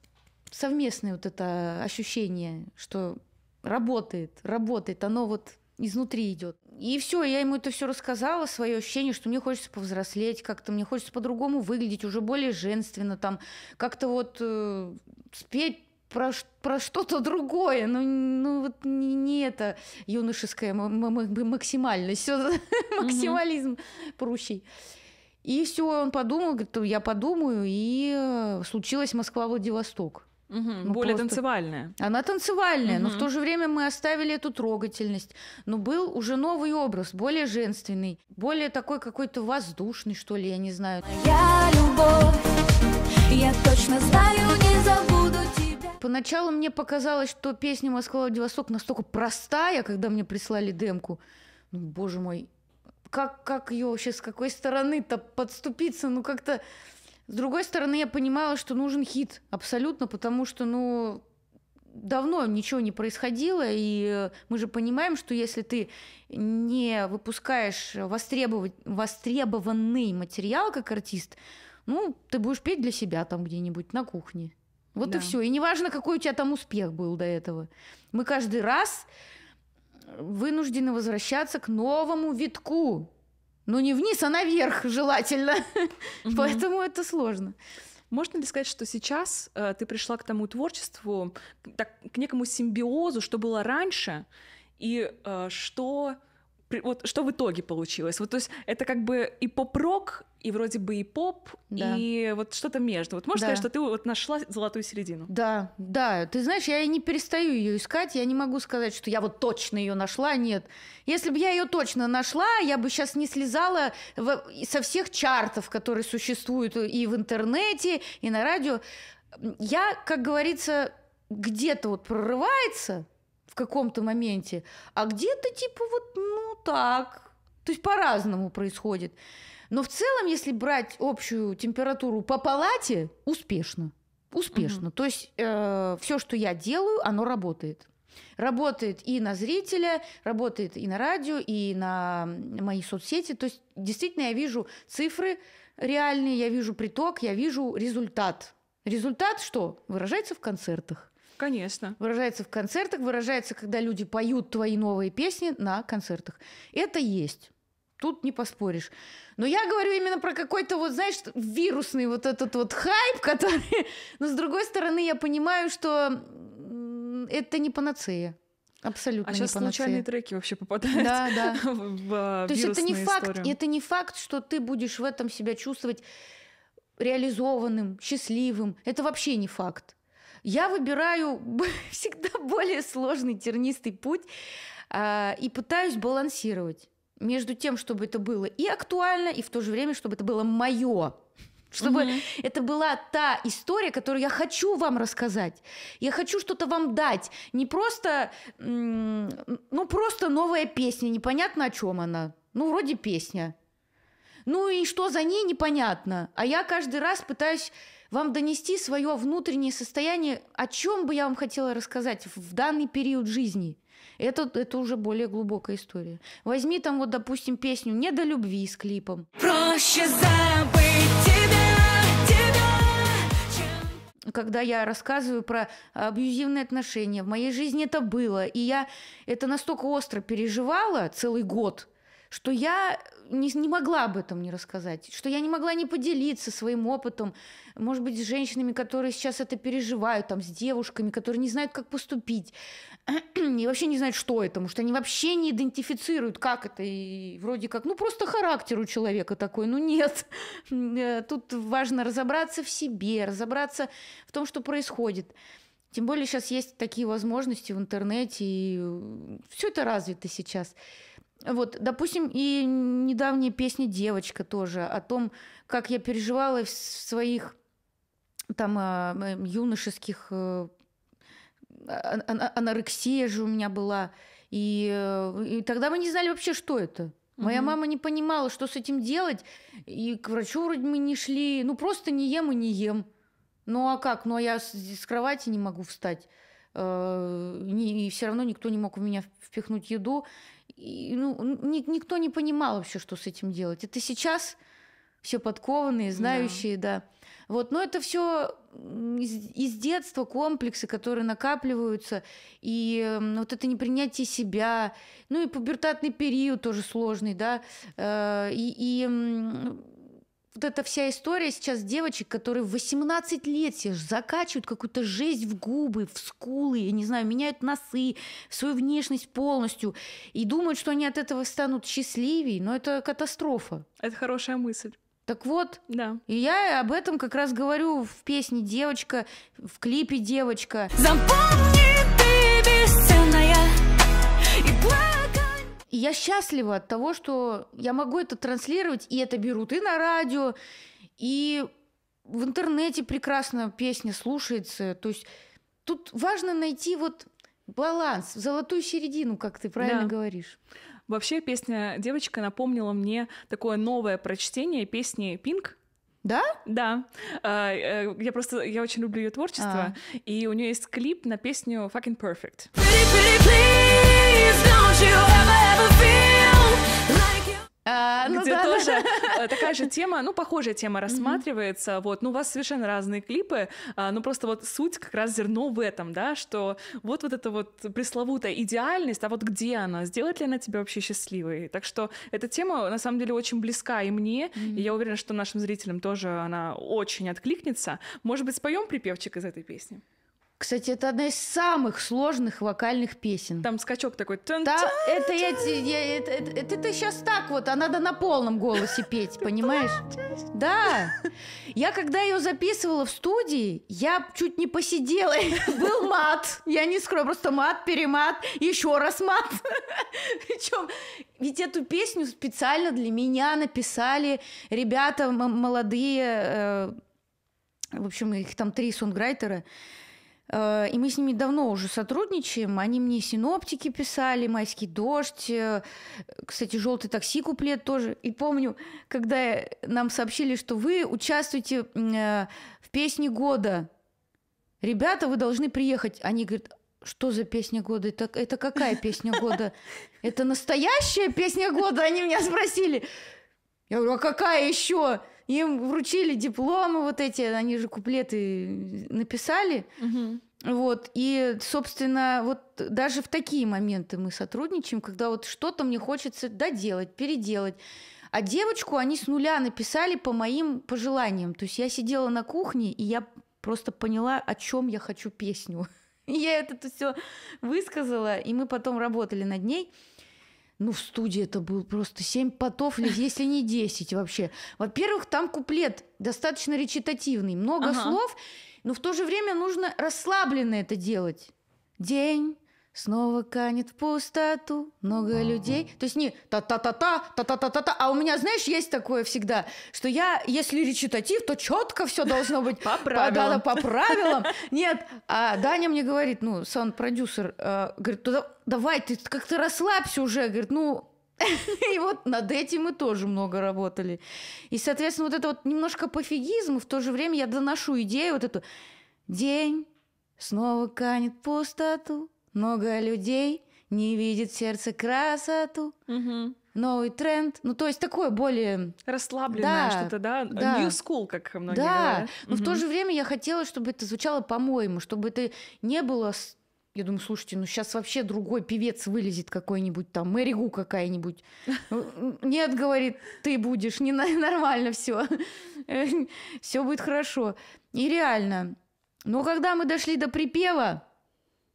совместное вот это ощущение, что работает, работает. Оно вот изнутри идет. И все, я ему это все рассказала, свое ощущение, что мне хочется повзрослеть, как-то мне хочется по-другому выглядеть, уже более женственно, там, как-то вот э, спеть про, про что-то другое, ну, ну вот не, не это юношеское максимальность, максимализм прущий. И все, он подумал, говорит, я подумаю, и э, случилась Москва-Владивосток. Угу, ну, более просто... танцевальная. Она танцевальная, угу. но в то же время мы оставили эту трогательность. Но был уже новый образ, более женственный, более такой какой-то воздушный, что ли, я не знаю. Моя любовь, я точно знаю, не забуду тебя. Поначалу мне показалось, что песня «Москва-Владивосток» настолько простая, когда мне прислали демку. Ну, боже мой, как, как ее вообще, с какой стороны-то подступиться? Ну, как-то с другой стороны, я понимала, что нужен хит абсолютно, потому что, ну, давно ничего не происходило, и э, мы же понимаем, что если ты не выпускаешь востребов... востребованный материал как артист, ну, ты будешь петь для себя там где-нибудь на кухне. Вот да. и все. И неважно, какой у тебя там успех был до этого. Мы каждый раз вынуждены возвращаться к новому витку ну не вниз, а наверх желательно. Угу. Поэтому это сложно. Можно ли сказать, что сейчас э, ты пришла к тому творчеству, так, к некому симбиозу, что было раньше, и э, что вот что в итоге получилось? Вот, то есть это как бы и поп-рок, и вроде бы и поп, да. и вот что-то между. Вот можешь да. сказать, что ты вот нашла золотую середину? Да, да. Ты знаешь, я и не перестаю ее искать, я не могу сказать, что я вот точно ее нашла, нет. Если бы я ее точно нашла, я бы сейчас не слезала в... со всех чартов, которые существуют и в интернете, и на радио. Я, как говорится, где-то вот прорывается, каком-то моменте, а где-то типа вот, ну так, то есть по-разному происходит. Но в целом, если брать общую температуру по палате, успешно. Успешно. Угу. То есть э, все, что я делаю, оно работает. Работает и на зрителя, работает и на радио, и на мои соцсети. То есть действительно я вижу цифры реальные, я вижу приток, я вижу результат. Результат что? Выражается в концертах. Конечно. Выражается в концертах, выражается, когда люди поют твои новые песни на концертах. Это есть. Тут не поспоришь. Но я говорю именно про какой-то вот, знаешь, вирусный вот этот вот хайп, который... Но с другой стороны, я понимаю, что это не панацея. Абсолютно. А сейчас не панацея. случайные треки вообще попадают. Да, да. В, в, а, То есть это не факт, историю. это не факт, что ты будешь в этом себя чувствовать реализованным, счастливым. Это вообще не факт. Я выбираю всегда более сложный тернистый путь э, и пытаюсь балансировать между тем, чтобы это было и актуально, и в то же время, чтобы это было мое. Чтобы угу. это была та история, которую я хочу вам рассказать. Я хочу что-то вам дать. Не просто, ну, просто новая песня. Непонятно, о чем она. Ну, вроде песня. Ну и что за ней, непонятно. А я каждый раз пытаюсь вам донести свое внутреннее состояние, о чем бы я вам хотела рассказать в данный период жизни. Это, это уже более глубокая история. Возьми там вот, допустим, песню «Не до любви» с клипом. Проще забыть тебя, тебя, Когда я рассказываю про абьюзивные отношения, в моей жизни это было, и я это настолько остро переживала целый год – что я не, не могла об этом не рассказать, что я не могла не поделиться своим опытом, может быть, с женщинами, которые сейчас это переживают, там, с девушками, которые не знают, как поступить, и вообще не знают, что это, потому что они вообще не идентифицируют, как это, и вроде как, ну, просто характер у человека такой, ну, нет. Э, тут важно разобраться в себе, разобраться в том, что происходит. Тем более сейчас есть такие возможности в интернете, и э, все это развито сейчас. Вот, допустим, и недавняя песня «Девочка» тоже о том, как я переживала в своих там а, э, юношеских э, а, а, анорексия же у меня была. И, э, и тогда мы не знали вообще, что это. Моя угу. мама не понимала, что с этим делать. И к врачу вроде мы не шли. Ну, просто не ем и не ем. Ну, а как? Ну, а я с, с кровати не могу встать. И все равно никто не мог в меня впихнуть еду и, ну, ни, никто не понимал вообще, что с этим делать. Это сейчас все подкованные, знающие, да. да. Вот, но это все из, из детства комплексы, которые накапливаются, и вот это непринятие себя, ну и пубертатный период тоже сложный, да, э, и, и вот эта вся история сейчас девочек, которые в 18 лет себе закачивают какую-то жесть в губы, в скулы, я не знаю, меняют носы, свою внешность полностью, и думают, что они от этого станут счастливее, но это катастрофа. Это хорошая мысль. Так вот, да. и я об этом как раз говорю в песне «Девочка», в клипе «Девочка». Запомни ты бесценный и я счастлива от того, что я могу это транслировать, и это берут и на радио, и в интернете прекрасно песня слушается. То есть тут важно найти вот баланс, золотую середину, как ты правильно да. говоришь. Вообще песня «Девочка» напомнила мне такое новое прочтение песни «Пинк», да? Да. А, э, я просто, я очень люблю ее творчество, а. и у нее есть клип на песню Fucking Perfect. Pretty, pretty, где тоже такая же тема, ну, похожая тема рассматривается, mm-hmm. вот, ну, у вас совершенно разные клипы, а, ну, просто вот суть как раз зерно в этом, да, что вот вот эта вот пресловутая идеальность, а вот где она, сделает ли она тебя вообще счастливой, так что эта тема, на самом деле, очень близка и мне, mm-hmm. и я уверена, что нашим зрителям тоже она очень откликнется, может быть, споем припевчик из этой песни? Кстати, это одна из самых сложных вокальных песен. Там скачок такой. Тан -тан да, это я, это, это, это, это сейчас так вот, а надо на полном голосе петь, понимаешь? Да. Я когда ее записывала в студии, я чуть не посидела. Был мат. Я не скрою, просто мат, перемат, еще раз мат. Причем ведь эту песню специально для меня написали ребята молодые, э, в общем, их там три сунграйтера. Э, и мы с ними давно уже сотрудничаем. Они мне синоптики писали, майский дождь, э, кстати, желтый такси куплет тоже. И помню, когда э, нам сообщили, что вы участвуете в песне года. Ребята, вы должны приехать. Они говорят, что за песня года? Это, это какая песня года? Это настоящая песня года? Они меня спросили. Я говорю, а какая еще? им вручили дипломы вот эти, они же куплеты э, написали. Угу. Вот, и, собственно, вот даже в такие моменты мы сотрудничаем, когда вот что-то мне хочется доделать, переделать. А девочку они с нуля написали по моим пожеланиям. То есть я сидела на кухне, и я просто поняла, о чем я хочу песню. И Я это все высказала, и мы потом работали над ней. Ну, в студии это был просто семь потов, если не десять вообще. Во-первых, там куплет достаточно речитативный, много ага. слов, но в то же время нужно расслабленно это делать. День, Снова канет в пустоту много людей. То есть не та-та-та-та, та-та-та-та-та. А у меня, знаешь, есть такое всегда, что я, если речитатив, то четко все должно быть по правилам. По, правилам. Нет, а Даня мне говорит, ну, саунд-продюсер, э, говорит, давай, ты как-то расслабься уже. Говорит, ну, и вот над этим мы тоже много работали. И, соответственно, вот это вот немножко пофигизм, в то же время я доношу идею вот эту. День снова канет пустоту, много людей не видит сердце красоту. Угу. Новый тренд, ну то есть такое более расслабленное да, что-то, да? да, new school, как многие да. говорят. но угу. в то же время я хотела, чтобы это звучало по-моему, чтобы это не было я думаю, слушайте, ну сейчас вообще другой певец вылезет какой-нибудь там, Мэри Гу какая-нибудь. Ну, нет, говорит, ты будешь, не нормально все. Э, все будет хорошо. И реально. Но когда мы дошли до припева,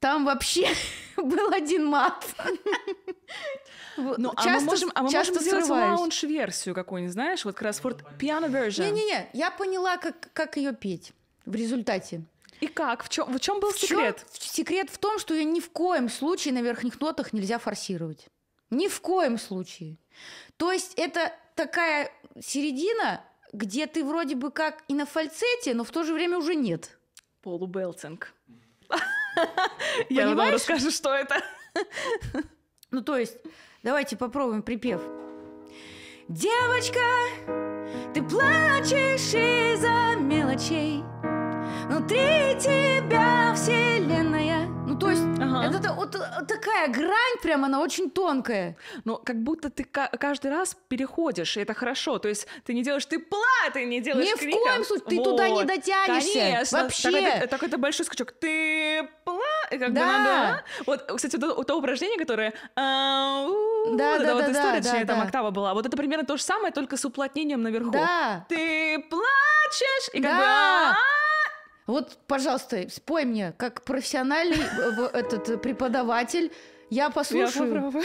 там вообще был один мат. Ну, часто, а мы можем, а мы можем сделать лаунж-версию какую-нибудь, знаешь, вот как раз Ford Piano Version. Не-не-не, я поняла, как, как ее петь в результате. И как? В чем, в чем был в секрет? Чем? Секрет в том, что ее ни в коем случае на верхних нотах нельзя форсировать. Ни в коем случае. То есть это такая середина, где ты вроде бы как и на фальцете, но в то же время уже нет. Полубелтинг. Я вам расскажу, что это. Ну, то есть, давайте попробуем припев. Девочка, ты плачешь из-за мелочей, Внутри тебя вселенная — то есть ага. это, это вот э, такая грань прямо, она очень тонкая. Но ну, как будто ты каждый раз переходишь, и это хорошо. То есть ты не делаешь, ты платы не делаешь Ни криком. в коем случае, ты вот. туда не дотянешься. Конечно. Вообще. Так это, э, так это большой скачок. Ты пла... Как да. Надо, вот, кстати, то, то упражнение, которое... А, да, вот да, да, вот да, история, да, да, там октава была. Вот это примерно то же самое, только с уплотнением наверху. Да. Ты плачешь, и как да. бы... А, вот, пожалуйста, спой мне, как профессиональный э, этот э, преподаватель, я послушаю. Я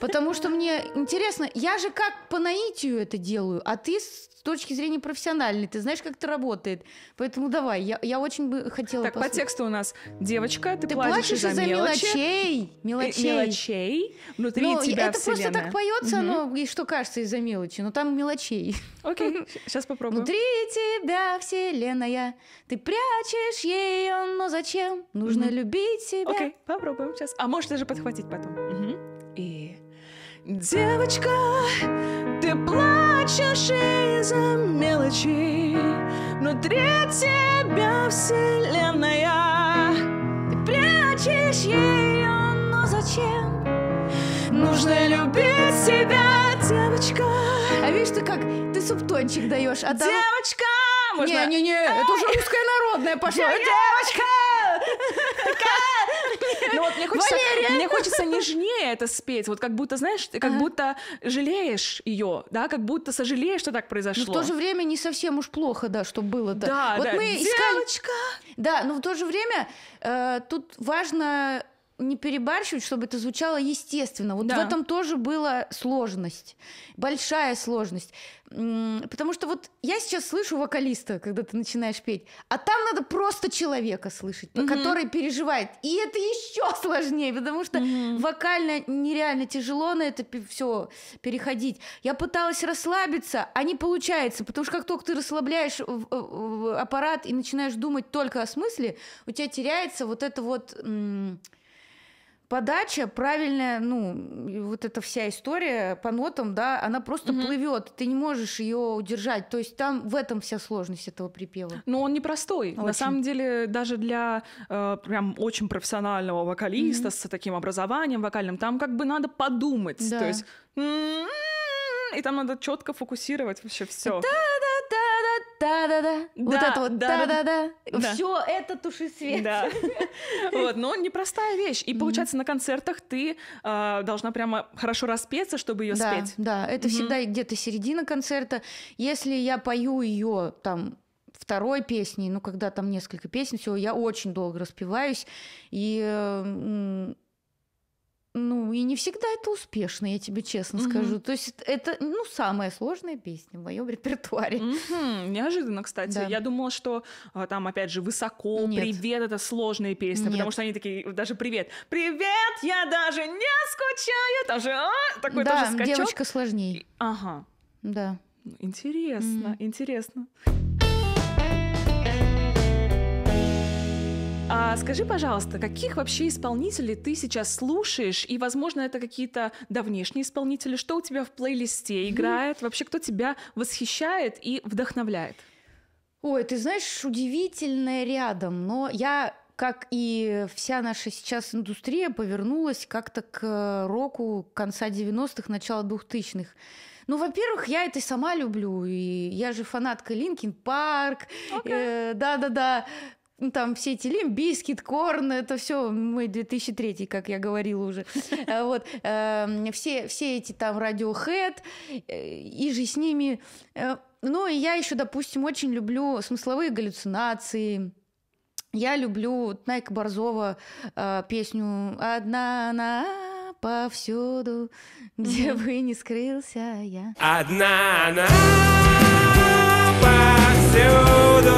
потому что мне интересно, я же как по наитию это делаю, а ты точки зрения профессиональной, ты знаешь, как это работает. Поэтому давай, я, я очень бы хотела... Так, послушать. по тексту у нас «Девочка, ты, ты плачешь, из-за мелочей, э, мелочей, мелочей внутри ну, тебя Это вселенная. просто так поется, угу. оно, и что кажется из-за мелочи, но там мелочей. Окей, сейчас попробуем. Внутри тебя вселенная, ты прячешь ее, но зачем? Нужно любить себя. Окей, попробуем сейчас. А можешь даже подхватить потом. И... Девочка, ты плачешь чаши из-за мелочей Внутри тебя вселенная Ты прячешь ее, но зачем? Нужно любить себя, девочка А видишь, ты как, ты субтончик даешь а Девочка! Можно... Не-не-не, это уже русская народная пошла Девочка! Ну вот мне хочется, Валерия! мне хочется нежнее это спеть, вот как будто, знаешь, как а. будто жалеешь ее, да, как будто сожалеешь, что так произошло. Но в то же время не совсем уж плохо, да, что было-то. Да, вот да. мы искали... Да, но в то же время э, тут важно не перебарщивать, чтобы это звучало естественно. Вот да. в этом тоже была сложность, большая сложность. Потому что вот я сейчас слышу вокалиста, когда ты начинаешь петь, а там надо просто человека слышать, угу. который переживает. И это еще сложнее, потому что угу. вокально нереально тяжело на это все переходить. Я пыталась расслабиться, а не получается, потому что как только ты расслабляешь э, аппарат и начинаешь думать только о смысле, у тебя теряется вот это вот подача правильная, ну, вот эта вся история по нотам, да, она просто угу. плывет, ты не можешь ее удержать. То есть там в этом вся сложность этого припева. Но он непростой. Очень. На самом деле, даже для э, прям очень профессионального вокалиста угу. с таким образованием вокальным, там как бы надо подумать. Да. То есть и там надо четко фокусировать вообще все. Да, да, та-да-да, вот это вот да, да да все это туши свет. Да. Вот, но непростая вещь. И получается, на концертах ты а, должна прямо хорошо распеться, чтобы ее спеть. Да, это всегда где-то середина концерта. Если я пою ее там второй песней, ну, когда там несколько песен, все, я очень долго распеваюсь, и э, ну, и не всегда это успешно, я тебе честно угу. скажу. То есть это, ну, самая сложная песня в моем репертуаре. Угу. Неожиданно, кстати. Да. Я думала, что а, там, опять же, «Высоко», Нет. «Привет» — это сложные песни, потому что они такие, даже «Привет», «Привет, я даже не скучаю», там а, такой да, тоже скачок. девочка сложнее. Ага. Да. Интересно, mm-hmm. интересно. А скажи, пожалуйста, каких вообще исполнителей ты сейчас слушаешь? И, возможно, это какие-то давнешние исполнители? Что у тебя в плейлисте играет? Вообще, кто тебя восхищает и вдохновляет? Ой, ты знаешь, удивительное рядом, но я как и вся наша сейчас индустрия повернулась как-то к э, року конца 90-х, начала 2000-х. Ну, во-первых, я это сама люблю, и я же фанатка Линкин Парк, э, да-да-да, ну, там все эти Лимбискит, Корн, это все мы 2003, как я говорила уже. Э, вот. Эм, все, все эти там Radiohead э, и же с ними. Э, ну, и я еще, допустим, очень люблю смысловые галлюцинации, я люблю Найка Борзова песню «Одна она повсюду, где бы не скрылся я». Одна она повсюду.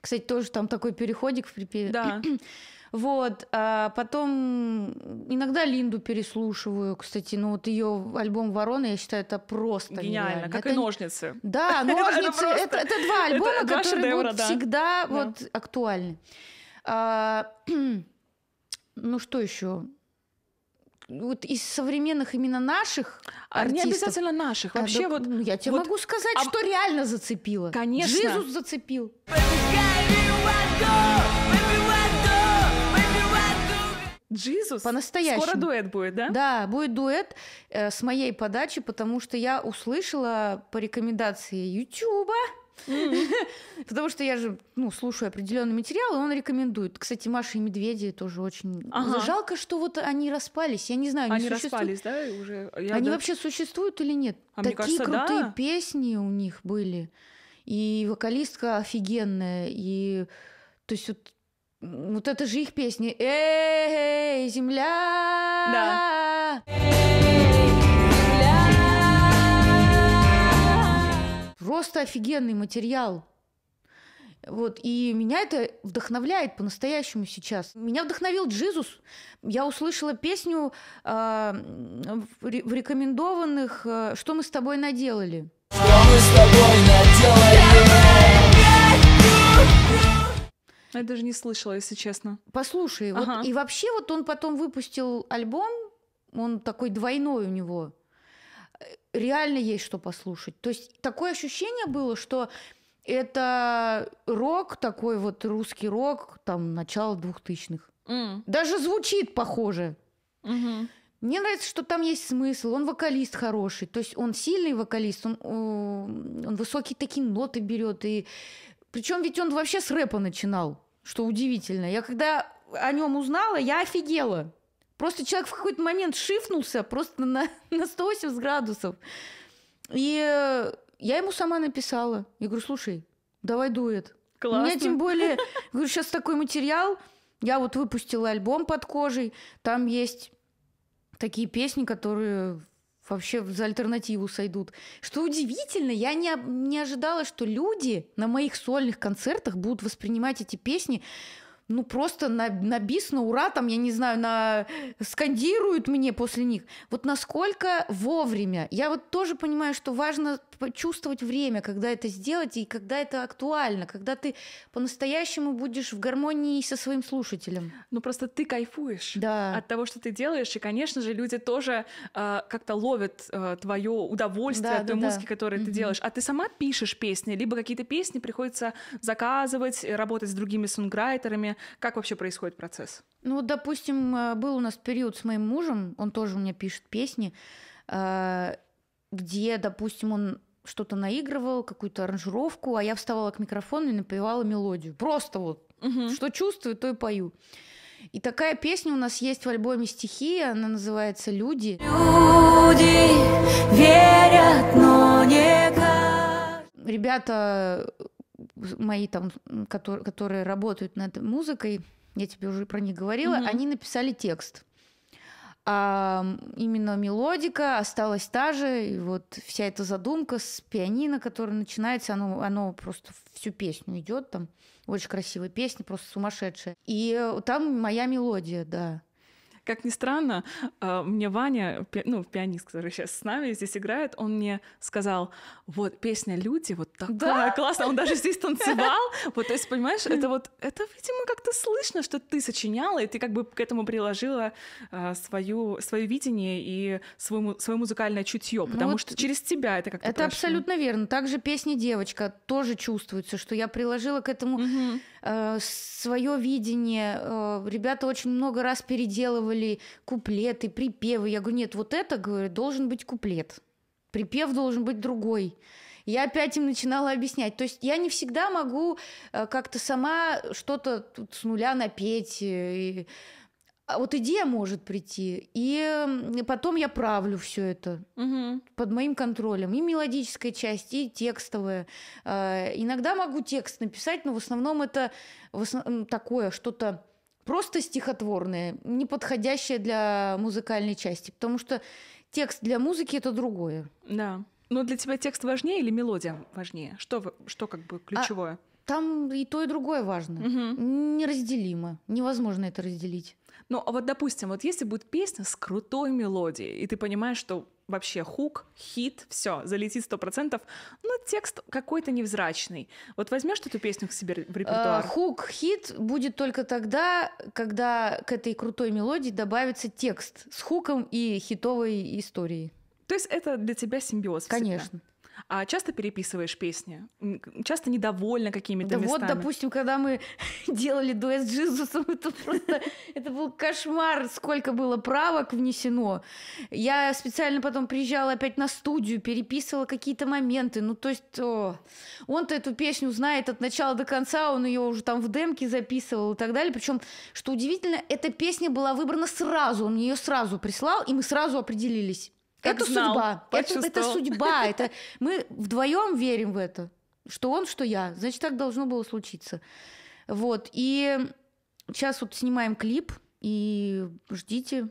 Кстати, тоже там такой переходик в припеве. Да. Вот, а потом иногда Линду переслушиваю, кстати, ну вот ее альбом Ворона, я считаю, это просто гениально, гениально. как это... и ножницы. Да, ножницы, это, это, два альбома, это которые шедевра, будут да. всегда да. вот актуальны. А, ну что еще? вот из современных именно наших а артистов. Не обязательно наших. А, Вообще да, вот... Ну, я тебе вот, могу сказать, а... что реально зацепило. Конечно. Джизус зацепил. Джизус. По-настоящему. Скоро дуэт будет, да? Да, будет дуэт э, с моей подачи, потому что я услышала по рекомендации Ютуба Потому что я же ну, слушаю определенный материал, и он рекомендует. Кстати, Маша и Медведи тоже очень... Ага. Жалко, что вот они распались. Я не знаю, они, распались, да? Уже... они вообще существуют или нет? А Такие кажется, крутые песни у них были. И вокалистка офигенная. И то есть вот вот это же их песни. Эй, земля! Да. Просто офигенный материал. Вот, и меня это вдохновляет по-настоящему сейчас. Меня вдохновил Джизус. Я услышала песню э, в рекомендованных э, «Что мы с тобой наделали». Что мы с тобой наделали? Я даже не слышала, если честно. Послушай, ага. вот, и вообще вот он потом выпустил альбом, он такой двойной у него реально есть что послушать. То есть такое ощущение было, что это рок такой вот русский рок, там, начало двухтысячных. Mm. Даже звучит похоже. Mm-hmm. Мне нравится, что там есть смысл. Он вокалист хороший, то есть он сильный вокалист, он, э, он высокие такие ноты берет. И... Причем ведь он вообще с рэпа начинал, что удивительно. Я когда о нем узнала, я офигела. Просто человек в какой-то момент шифнулся просто на, на 180 градусов. И э, я ему сама написала. Я говорю, слушай, давай дуэт. Классно. У меня тем более, говорю, сейчас такой материал. Я вот выпустила альбом под кожей. Там есть такие песни, которые вообще за альтернативу сойдут. Что удивительно, я не, не ожидала, что люди на моих сольных концертах будут воспринимать эти песни ну, просто на, на бис, на ура, там, я не знаю, на... скандируют мне после них. Вот насколько вовремя. Я вот тоже понимаю, что важно почувствовать время, когда это сделать и когда это актуально, когда ты по-настоящему будешь в гармонии со своим слушателем. Ну, просто ты кайфуешь да. от того, что ты делаешь, и, конечно же, люди тоже э, как-то ловят э, а, твое удовольствие да, от той да, музыки, которую mm-hmm. ты делаешь. А ты сама пишешь песни, либо какие-то песни приходится заказывать, работать с другими сунграйтерами, как вообще происходит процесс? Ну, допустим, э, был у нас период с моим мужем, он тоже у меня пишет песни, э, где, допустим, он что-то наигрывал, какую-то аранжировку, а я вставала к микрофону и напевала мелодию. Просто вот, угу. что чувствую, то и пою. И такая песня у нас есть в альбоме «Стихи», она называется «Люди». Люди верят, но не как... Ребята мои там, которые, которые работают над музыкой, я тебе уже про них говорила, mm-hmm. они написали текст. А именно мелодика осталась та же, и вот вся эта задумка с пианино, которое начинается, оно, оно просто всю песню идет там. Очень красивая песня, просто сумасшедшая. И э, там моя мелодия, да. Как ни странно, а, мне Ваня, ну, пианист, который сейчас с нами здесь играет, он мне сказал, вот песня «Люди» вот такая да? классная, он даже здесь танцевал. Вот, то есть, понимаешь, это вот, это, видимо, как-то слышно, что ты сочиняла, и ты как бы к этому приложила а, свою, свое видение и свой, свое музыкальное чутье, ну потому что через тебя это как-то Это абсолютно верно. Также песня «Девочка» тоже чувствуется, что я приложила к этому... Угу Э, свое видение. Э, ребята очень много раз переделывали куплеты, припевы. Я говорю, нет, вот это, говорю, должен быть куплет. Припев должен быть другой. Я опять им начинала объяснять. То есть я не всегда могу э, как-то сама что-то с нуля напеть. И а вот идея может прийти, и потом я правлю все это угу. под моим контролем. И мелодическая часть, и текстовая. Э, иногда могу текст написать, но в основном это в основ... такое что-то просто стихотворное, не подходящее для музыкальной части, потому что текст для музыки это другое. Да. Но для тебя текст важнее или мелодия важнее? Что, что как бы а ключевое? Там и то, и другое важно. Угу. Неразделимо. Невозможно это разделить. Ну, а вот, допустим, вот если будет песня с крутой мелодией, и ты понимаешь, что вообще хук, хит, все, залетит сто процентов, но ну, текст какой-то невзрачный. Вот возьмешь эту песню к себе в репертуар? Э, хук, хит будет только тогда, когда к этой крутой мелодии добавится текст с хуком и хитовой историей. То есть это для тебя симбиоз? Конечно. Всегда? А часто переписываешь песни? Часто недовольна какими-то да местами? вот, допустим, когда мы делали дуэт с Джизусом, это просто... Это был кошмар, сколько было правок внесено. Я специально потом приезжала опять на студию, переписывала какие-то моменты. Ну, то есть... Он-то эту песню знает от начала до конца, он ее уже там в демке записывал и так далее. Причем, что удивительно, эта песня была выбрана сразу, он ее сразу прислал, и мы сразу определились. Как это знал, судьба. Это, это судьба. Это мы вдвоем верим в это, что он, что я. Значит, так должно было случиться. Вот. И сейчас вот снимаем клип и ждите.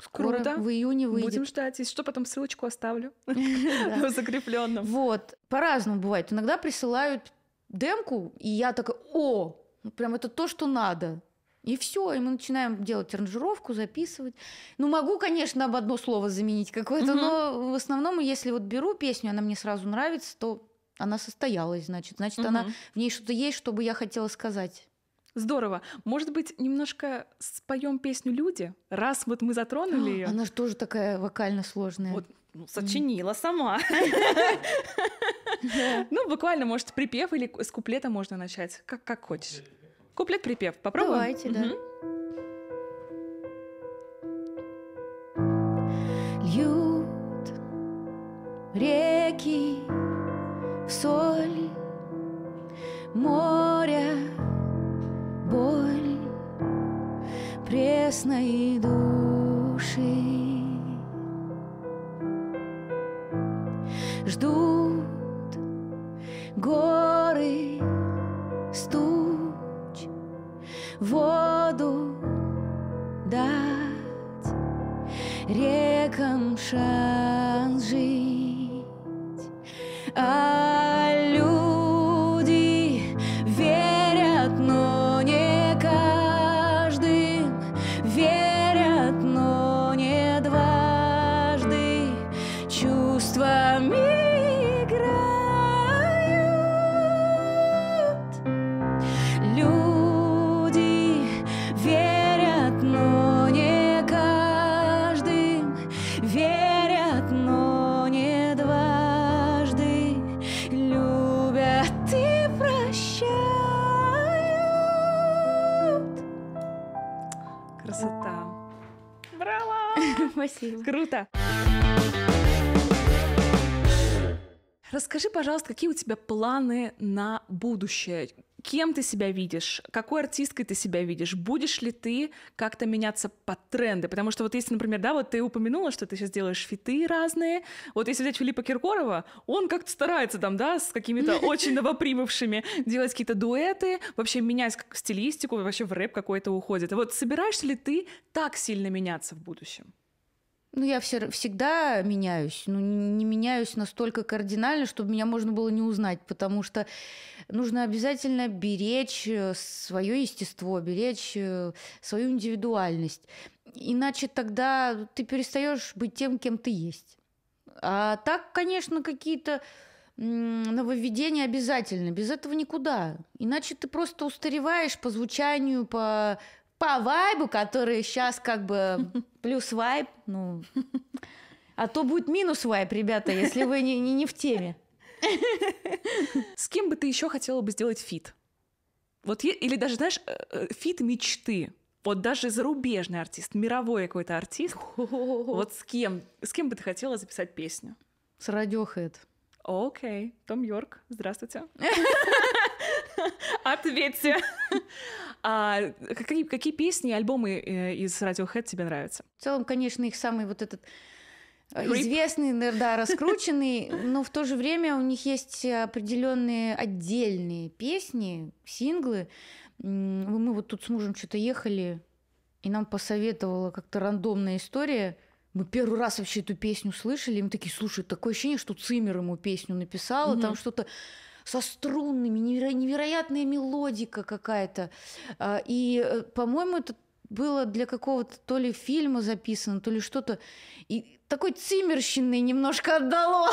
Скоро Круто. в июне выйдет. Будем ждать. Если что, потом ссылочку оставлю в закрепленном. Вот. По-разному бывает. Иногда присылают демку, и я такая, о, ну прям это то, что надо. И все, и мы начинаем делать аранжировку, записывать. Ну, могу, конечно, об одно слово заменить какое-то, угу. но в основном, если вот беру песню, она мне сразу нравится, то она состоялась, значит. Значит, угу. она в ней что-то есть, что бы я хотела сказать. Здорово. Может быть, немножко споем песню «Люди», раз вот мы затронули а, ее. Она же тоже такая вокально сложная. Вот, ну, сочинила mm. сама. Ну, буквально, может, припев или с куплета можно начать, как, как хочешь. Куплет-припев. Попробуем? Давайте, да. Льют реки соль, моря, боль, пресной души. Ждут горы, стук воду дать, рекам шанс жить. А Спасибо. Круто. Расскажи, пожалуйста, какие у тебя планы на будущее? Кем ты себя видишь? Какой артисткой ты себя видишь? Будешь ли ты как-то меняться под тренды? Потому что вот если, например, да, вот ты упомянула, что ты сейчас делаешь фиты разные. Вот если взять Филиппа Киркорова, он как-то старается там, да, с какими-то очень новоприбывшими делать какие-то дуэты, вообще менять стилистику, вообще в рэп какой-то уходит. А Вот собираешься ли ты так сильно меняться в будущем? Ну, я все, всегда меняюсь, но ну, не меняюсь настолько кардинально, чтобы меня можно было не узнать, потому что нужно обязательно беречь э, свое естество, беречь э, свою индивидуальность. Иначе тогда ты перестаешь быть тем, кем ты есть. А так, конечно, какие-то нововведения обязательно. Без этого никуда. Иначе ты просто устареваешь по звучанию, по по вайбу, который сейчас как бы плюс вайб, ну, а то будет минус вайб, ребята, если вы не, не, не в теме. С кем бы ты еще хотела бы сделать фит? Вот или даже, знаешь, э, э, фит мечты. Вот даже зарубежный артист, мировой какой-то артист. Вот с кем? С кем бы ты хотела записать песню? С Радиохэд. Окей. Том Йорк, здравствуйте. Ответьте. А какие, какие песни, альбомы э, из Radiohead тебе нравятся? В целом, конечно, их самый вот этот Creep. Э, известный, да, раскрученный, но в то же время у них есть определенные отдельные песни, синглы. Мы вот тут с мужем что-то ехали, и нам посоветовала как-то рандомная история – мы первый раз вообще эту песню слышали, и мы такие, слушай, такое ощущение, что Цимер ему песню написала, угу. там что-то со струнными, неверо- невероятная мелодика какая-то. А, и, э, по-моему, это было для какого-то то ли фильма записано, то ли что-то. И такой цимерщиной немножко отдало.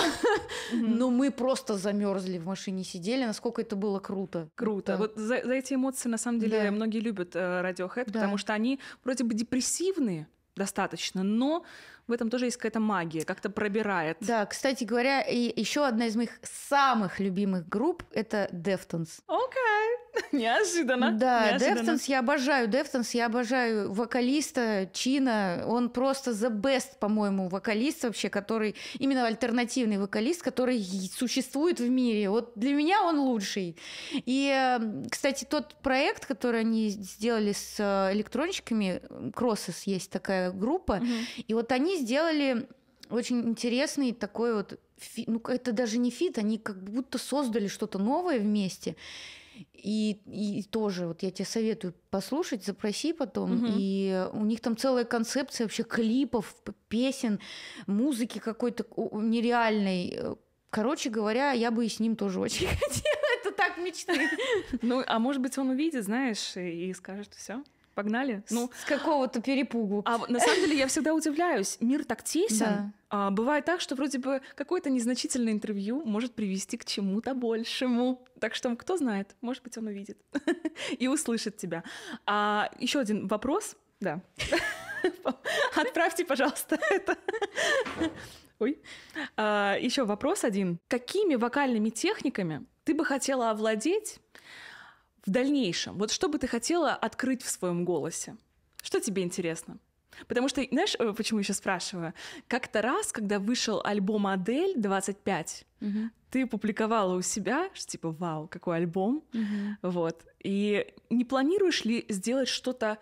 Но мы просто замерзли в машине, сидели. Насколько это было круто. Круто. Вот за, эти эмоции, на самом деле, многие любят э, Radiohead, потому что они вроде бы депрессивные достаточно, но в этом тоже есть какая-то магия, как-то пробирает. Да, кстати говоря, и еще одна из моих самых любимых групп — это Deftones. Окей, okay. неожиданно. Да, Deftones, я обожаю Deftones, я обожаю вокалиста Чина, он просто the best, по-моему, вокалист вообще, который именно альтернативный вокалист, который существует в мире. Вот для меня он лучший. И, эм, кстати, тот проект, который они сделали с э, электронщиками, Crosses есть такая группа, mm-hmm. и вот они сделали очень интересный такой вот, ну это даже не фит, они как будто создали что-то новое вместе. И, и тоже, вот я тебе советую послушать, запроси потом. Угу. И у них там целая концепция вообще клипов, песен, музыки какой-то нереальной. Короче говоря, я бы и с ним тоже очень хотела. Это так мечты. Ну, а может быть, он увидит, знаешь, и скажет все. Погнали? Ну, с какого-то перепугу. А на самом деле я всегда удивляюсь. Мир так тесен. Да. А, бывает так, что вроде бы какое-то незначительное интервью может привести к чему-то большему. Так что кто знает, может быть, он увидит и услышит тебя. А еще один вопрос. Да. Отправьте, пожалуйста, это. Ой. А, еще вопрос один. Какими вокальными техниками ты бы хотела овладеть, в дальнейшем? Вот что бы ты хотела открыть в своем голосе? Что тебе интересно? Потому что, знаешь, э, почему я сейчас спрашиваю? Как-то раз, когда вышел альбом «Модель 25», угу. ты публиковала у себя, что типа «Вау, какой альбом!» угу. Вот. И не планируешь ли сделать что-то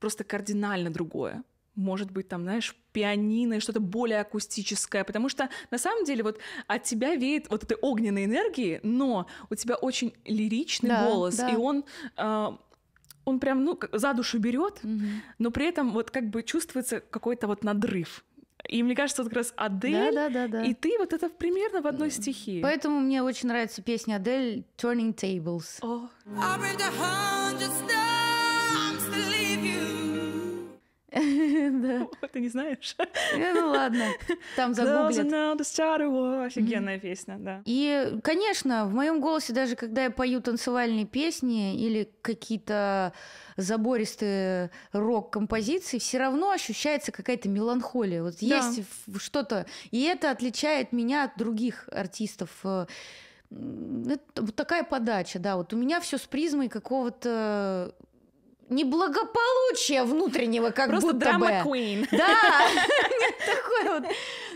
просто кардинально другое? может быть, там, знаешь, пианино, что-то более акустическое, потому что на самом деле вот от тебя веет вот этой огненной энергии, но у тебя очень лиричный да, голос, да. и он... Э, он прям, ну, за душу берет, угу. но при этом вот как бы чувствуется какой-то вот надрыв. И мне кажется, вот как раз Адель, да, да, да, да. и ты вот это примерно в одной стихии. Поэтому мне очень нравится песня Адель «Turning Tables». Oh. Да. Ты не знаешь? Э, ну ладно, там загуглят. Офигенная песня, да. И, конечно, в моем голосе даже, когда я пою танцевальные песни или какие-то забористые рок-композиции, все равно ощущается какая-то меланхолия. Вот есть что-то, и это отличает меня от других артистов э, это вот такая подача, да, вот у меня все с призмой какого-то неблагополучия внутреннего, как Просто будто драма бы. Queen. Да, такой вот.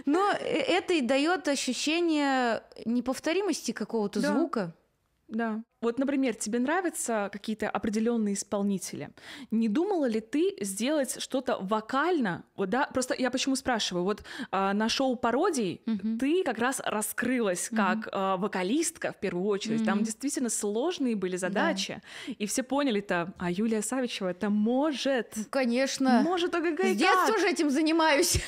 Но э, это и дает ощущение неповторимости какого-то звука. Да. Вот, например, тебе нравятся какие-то определенные исполнители. Не думала ли ты сделать что-то вокально? Вот, да, просто я почему спрашиваю? Вот э, на шоу пародий mm ты как раз раскрылась mm как э, вокалистка в первую очередь. mm Там действительно сложные были задачи, да. и все поняли-то, а Юлия Савичева это может. Конечно. Может только С детства уже этим занимаюсь.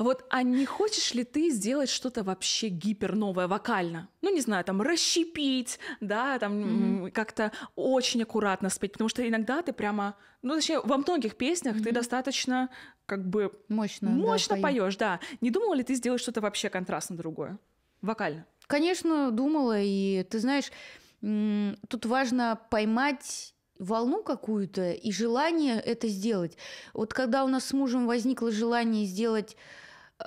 Вот, а не хочешь ли ты сделать что-то вообще гиперновое вокально? Ну, не знаю, там расщепить, да, там mm-hmm. как-то очень аккуратно спеть, потому что иногда ты прямо, ну, точнее, во многих песнях mm-hmm. ты достаточно как бы мощно, мощно да, поешь, да. Не думала ли ты сделать что-то вообще контрастно другое, вокально? Конечно, думала, и ты знаешь, тут важно поймать волну какую-то и желание это сделать. Вот когда у нас с мужем возникло желание сделать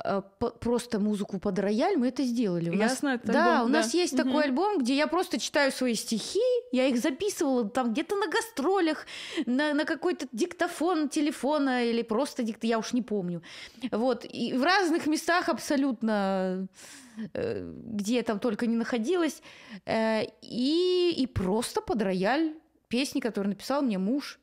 Э, просто музыку под рояль, мы это сделали. У Ясно, нас, это да, альбом, у да. нас есть угу. такой альбом, где я просто читаю свои стихи, я их записывала там где-то на гастролях, на, на какой-то диктофон телефона или просто дикт, я уж не помню. Вот, и в разных местах абсолютно, э, где я там только не находилась, э, и, и просто под рояль песни, которые написал мне муж –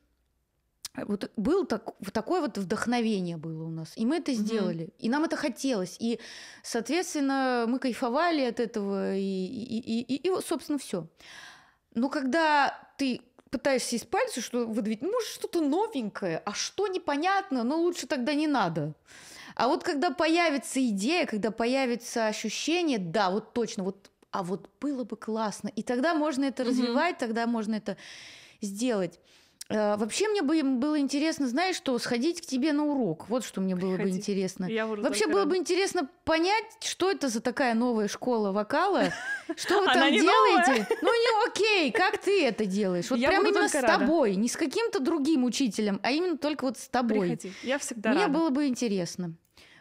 Э, вот был так, вот такое вот вдохновение было у нас. И мы это сделали. Mm-hmm. И нам это хотелось. И, соответственно, мы кайфовали от этого. И, и, и, и, и собственно, все. Но когда ты пытаешься из пальца что выдавить, может, что-то новенькое, а что непонятно, но ну, лучше тогда не надо. А вот когда появится идея, когда появится ощущение, да, вот точно, вот, а вот было бы классно. И тогда можно это mm-hmm. развивать, тогда можно это сделать. Э, вообще мне бы было интересно, знаешь что, сходить к тебе на урок. Вот что мне было Приходи. бы интересно. Вообще было рано. бы интересно понять, что это за такая новая школа вокала, что вы там делаете. Ну не окей, как ты это делаешь? Вот прям именно с тобой, не с каким-то другим учителем, а именно только вот с тобой. Я всегда Мне было бы интересно.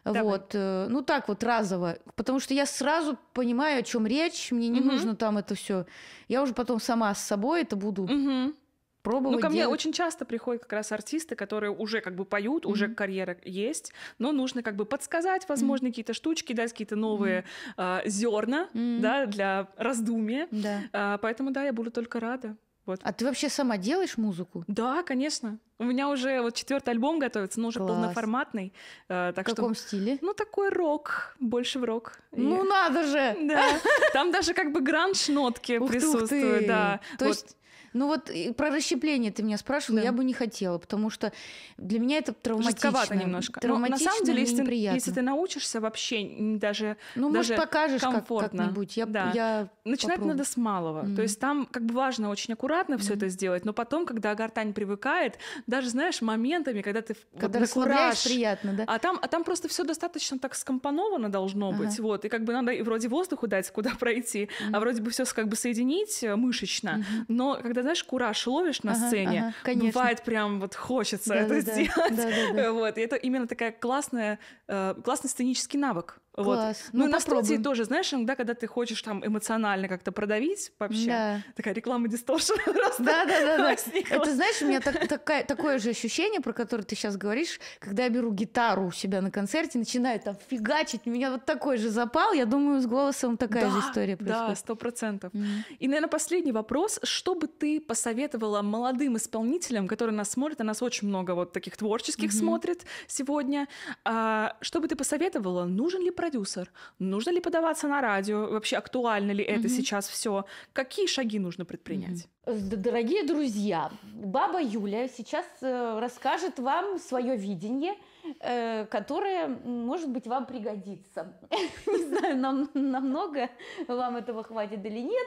Давай. Вот, э, ну так вот разово, потому что я сразу понимаю, о чем речь, мне не угу. нужно там это все. Я уже потом сама с собой это буду угу пробовать. Ну, ко делать. мне очень часто приходят как раз артисты, которые уже как бы поют, mm-hmm. уже карьера есть, но нужно как бы подсказать, возможно, mm-hmm. какие-то штучки, дать какие-то новые mm-hmm. э, зерна, mm-hmm. да, для раздумия. Да. Э, поэтому, да, я буду только рада. Вот. А ты вообще сама делаешь музыку? Да, конечно. У меня уже вот четвертый альбом готовится, но уже Класс. полноформатный. Э, так в каком что, стиле? Ну, такой рок, больше в рок. Ну, И... надо же! Да. Там даже как бы гранж-нотки присутствуют. Да. То вот. есть ну вот про расщепление ты меня спрашивала, да. я бы не хотела, потому что для меня это травматично. Жестковато немножко. Травматично, Но на самом деле, если, неприятно. если ты научишься вообще даже Ну, даже может, покажешь комфортно. Как, как-нибудь. Я, да. я Начинать попробую. надо с малого. Mm-hmm. То есть там как бы важно очень аккуратно mm-hmm. все это сделать, но потом, когда гортань привыкает, даже, знаешь, моментами, когда ты когда вот, кураж, приятно, да? А там, а там просто все достаточно так скомпоновано должно быть, вот, и как бы надо и вроде воздуху дать, куда пройти, mm-hmm. а вроде бы все как бы соединить э, мышечно, mm-hmm. но когда когда, знаешь, кураж ловишь на ага, сцене, ага, бывает прям вот хочется да, это да, сделать. Да, да, да. Вот, и это именно такая классная, э, классный сценический навык. Класс. Ну, ну на студии тоже, знаешь, иногда, когда ты хочешь там эмоционально как-то продавить вообще, да. такая реклама дисторшн просто да, да, да, да. Это, знаешь, у меня так, такая, такое же ощущение, про которое ты сейчас говоришь, когда я беру гитару у себя на концерте, начинаю там фигачить, у меня вот такой же запал, я думаю, с голосом такая да, же история происходит. Да, сто процентов. mm И, наверное, последний вопрос. Что бы ты посоветовала молодым исполнителям, которые нас смотрят, а нас очень много вот таких творческих mm-hmm. смотрит сегодня, а, что бы ты посоветовала? Нужен ли продюсер? Нужно ли подаваться на радио? Вообще актуально ли это угу. сейчас все? Какие шаги нужно предпринять? Угу. Дорогие друзья, баба Юля сейчас э, расскажет вам свое видение, э, которое, может быть, вам пригодится. Не знаю, нам намного вам этого хватит или нет.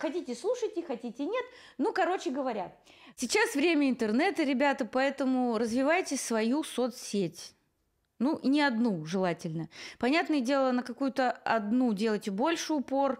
Хотите слушайте, хотите нет. Ну, короче говоря, сейчас время интернета, ребята, поэтому развивайте свою соцсеть. Ну, не одну желательно. Понятное дело, на какую-то одну делайте больше упор.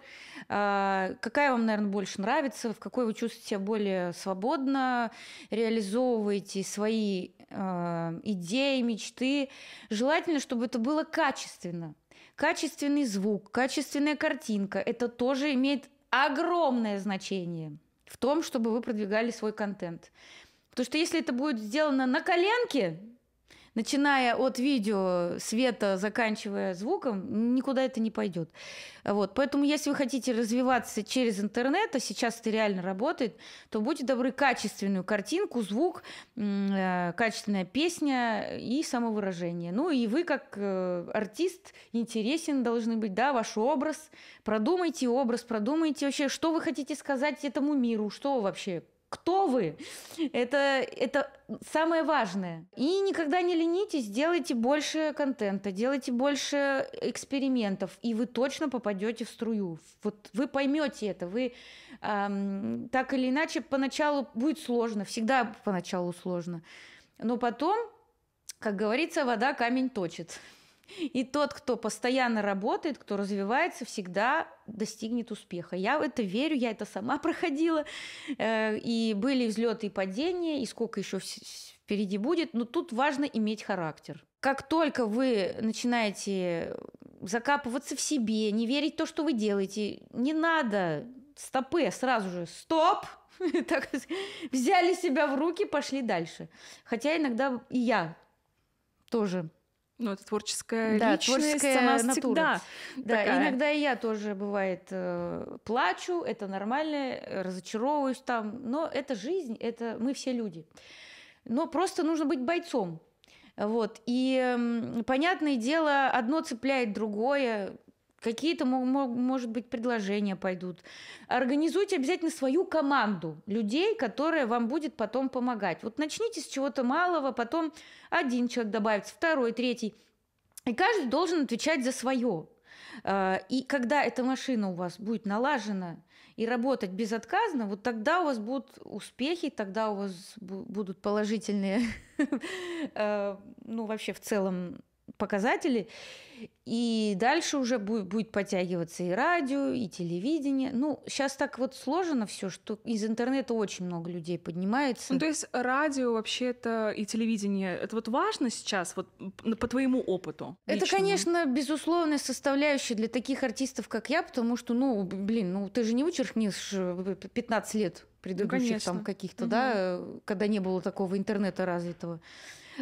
А, какая вам, наверное, больше нравится, в какой вы чувствуете себя более свободно, реализовываете свои а, идеи, мечты. Желательно, чтобы это было качественно. Качественный звук, качественная картинка. Это тоже имеет огромное значение в том, чтобы вы продвигали свой контент. Потому что если это будет сделано на коленке, начиная от видео, света, заканчивая звуком, никуда это не пойдет. Вот. Поэтому, если вы хотите развиваться через интернет, а сейчас это реально работает, то будьте добры, качественную картинку, звук, э, качественная песня и самовыражение. Ну и вы, как э, артист, интересен должны быть, да, ваш образ. Продумайте образ, продумайте вообще, что вы хотите сказать этому миру, что вообще кто вы. Это, это самое важное. И никогда не ленитесь, делайте больше контента, делайте больше экспериментов, и вы точно попадете в струю. Вот вы поймете это, вы эм, так или иначе поначалу будет сложно, всегда поначалу сложно, но потом, как говорится, вода камень точит. И тот, кто постоянно работает, кто развивается, всегда достигнет успеха. Я в это верю, я это сама проходила. Э, и были взлеты и падения, и сколько еще впереди будет. Но тут важно иметь характер. Как только вы начинаете закапываться в себе, не верить в то, что вы делаете, не надо стопы а сразу же стоп так взяли себя в руки пошли дальше хотя иногда и я тоже ну, это творческая да, личность, творческая она натура. всегда Да, такая. иногда и я тоже, бывает, э, плачу, это нормально, э, разочаровываюсь там, но это жизнь, это мы все люди. Но просто нужно быть бойцом. Вот. И, понятное дело, одно цепляет другое. Какие-то, может быть, предложения пойдут. Организуйте обязательно свою команду людей, которая вам будет потом помогать. Вот начните с чего-то малого, потом один человек добавится, второй, третий. И каждый должен отвечать за свое. А, и когда эта машина у вас будет налажена и работать безотказно, вот тогда у вас будут успехи, тогда у вас будут положительные, а, ну, вообще в целом показатели. И дальше уже будет, будет подтягиваться и радио, и телевидение. Ну, сейчас так вот сложено все, что из интернета очень много людей поднимается. Ну, то есть радио вообще-то и телевидение, это вот важно сейчас, вот по твоему опыту? Личному? Это, конечно, безусловная составляющая для таких артистов, как я, потому что, ну, блин, ну ты же не учеркнешь 15 э, лет предыдущих ну, там каких-то, угу. да, э, когда не было такого интернета развитого.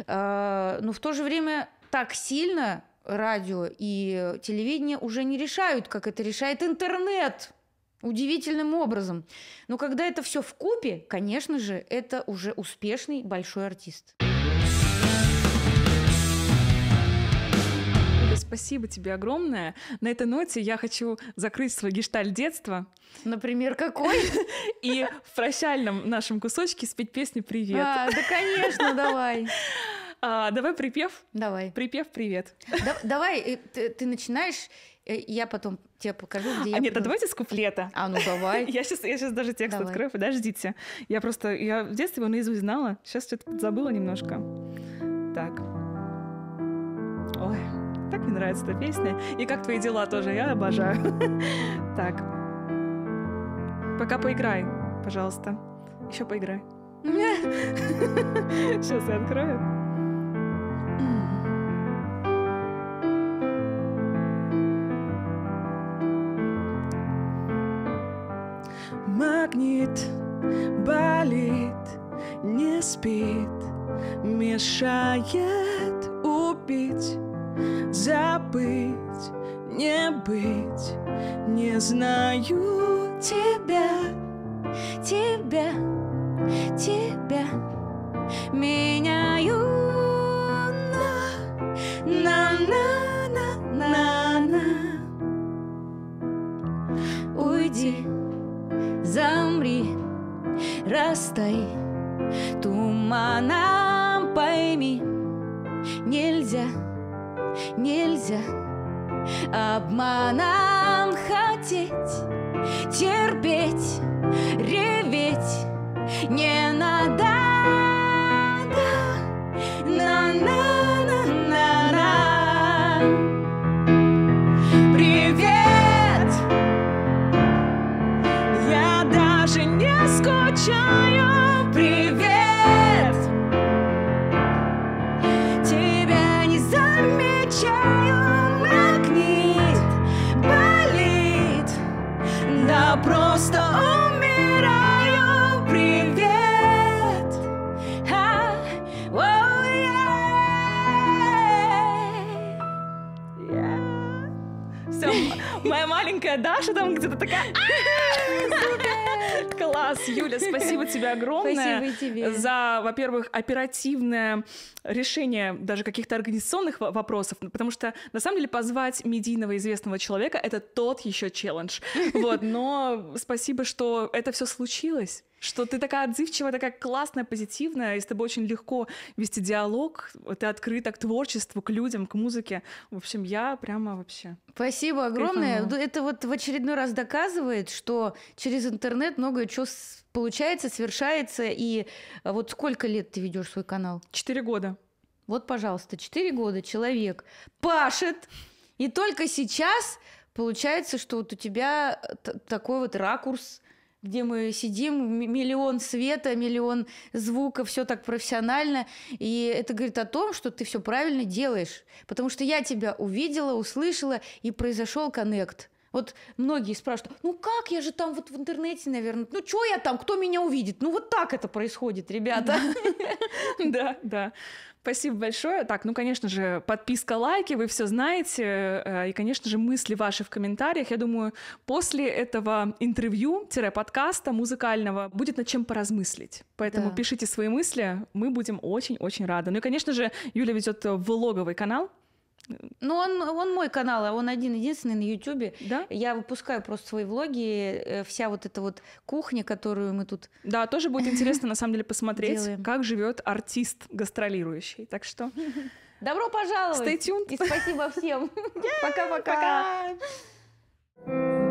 А, но в то же время так сильно радио и телевидение уже не решают, как это решает интернет. Удивительным образом. Но когда это все в купе, конечно же, это уже успешный большой артист. спасибо тебе огромное. На этой ноте я хочу закрыть свой гешталь детства. Например, какой? И в прощальном нашем кусочке спеть песню «Привет». А, да, конечно, давай. А, давай припев. Давай. Припев «Привет». Да, давай, э, ты, ты начинаешь, э, я потом тебе покажу, где а я... А нет, буду... а давайте с куплета. А, ну давай. я, сейчас, я сейчас даже текст давай. открою, подождите. Я просто, я в детстве его наизусть знала, сейчас что-то забыла немножко. Так. Ой, так мне нравится эта песня. И «Как твои дела» тоже, я обожаю. так. Пока поиграй, пожалуйста. Еще поиграй. Сейчас я открою. магнит болит, не спит, мешает убить, забыть, не быть. Не знаю тебя, тебя, тебя. Меняю на, на, на, на, на. замри, растай, туманом пойми, нельзя, нельзя обманом хотеть, терпеть, реветь, не надо. просто умираю. Привет. А, oh, yeah. Yeah. Все, моя маленькая Даша там где-то такая... Класс, Юля, спасибо тебе огромное. Спасибо тебе. За, во-первых, оперативное решение даже каких-то организационных вопросов, потому что на самом деле позвать медийного известного человека это тот еще челлендж. Вот, но спасибо, что это все случилось. Что ты такая отзывчивая, такая классная, позитивная, и с тобой очень легко вести диалог, ты открыта к творчеству, к людям, к музыке. В общем, я прямо вообще... Спасибо огромное. Кайфанула. Это вот в очередной раз доказывает, что через интернет многое чего получается, совершается. И э, вот сколько лет ты ведешь свой канал? Четыре года. Вот, пожалуйста, четыре года человек пашет, и только сейчас получается, что вот у тебя э, такой вот ракурс, где мы сидим, миллион света, миллион звука, все так профессионально. И это говорит о том, что ты все правильно делаешь. Потому что я тебя увидела, услышала, и произошел коннект. Вот многие спрашивают, ну как я же там вот в интернете, наверное, ну что я там, кто меня увидит? Ну вот так это происходит, ребята. Да, да. Спасибо большое. Так, ну, конечно же, подписка, лайки, вы все знаете. Э, и, конечно же, мысли ваши в комментариях. Я думаю, после этого интервью-подкаста музыкального будет над чем поразмыслить. Поэтому да. пишите свои мысли, мы будем очень-очень рады. Ну и, конечно же, Юля ведет э, влоговый канал, ну, он, он мой канал, а он один единственный на Ютубе. Да? Я выпускаю просто свои влоги, э, вся вот эта вот кухня, которую мы тут. Да, тоже будет интересно на самом деле посмотреть, делаем. как живет артист гастролирующий. Так что. Добро пожаловать! Stay tuned! И спасибо всем! Пока-пока! Yeah,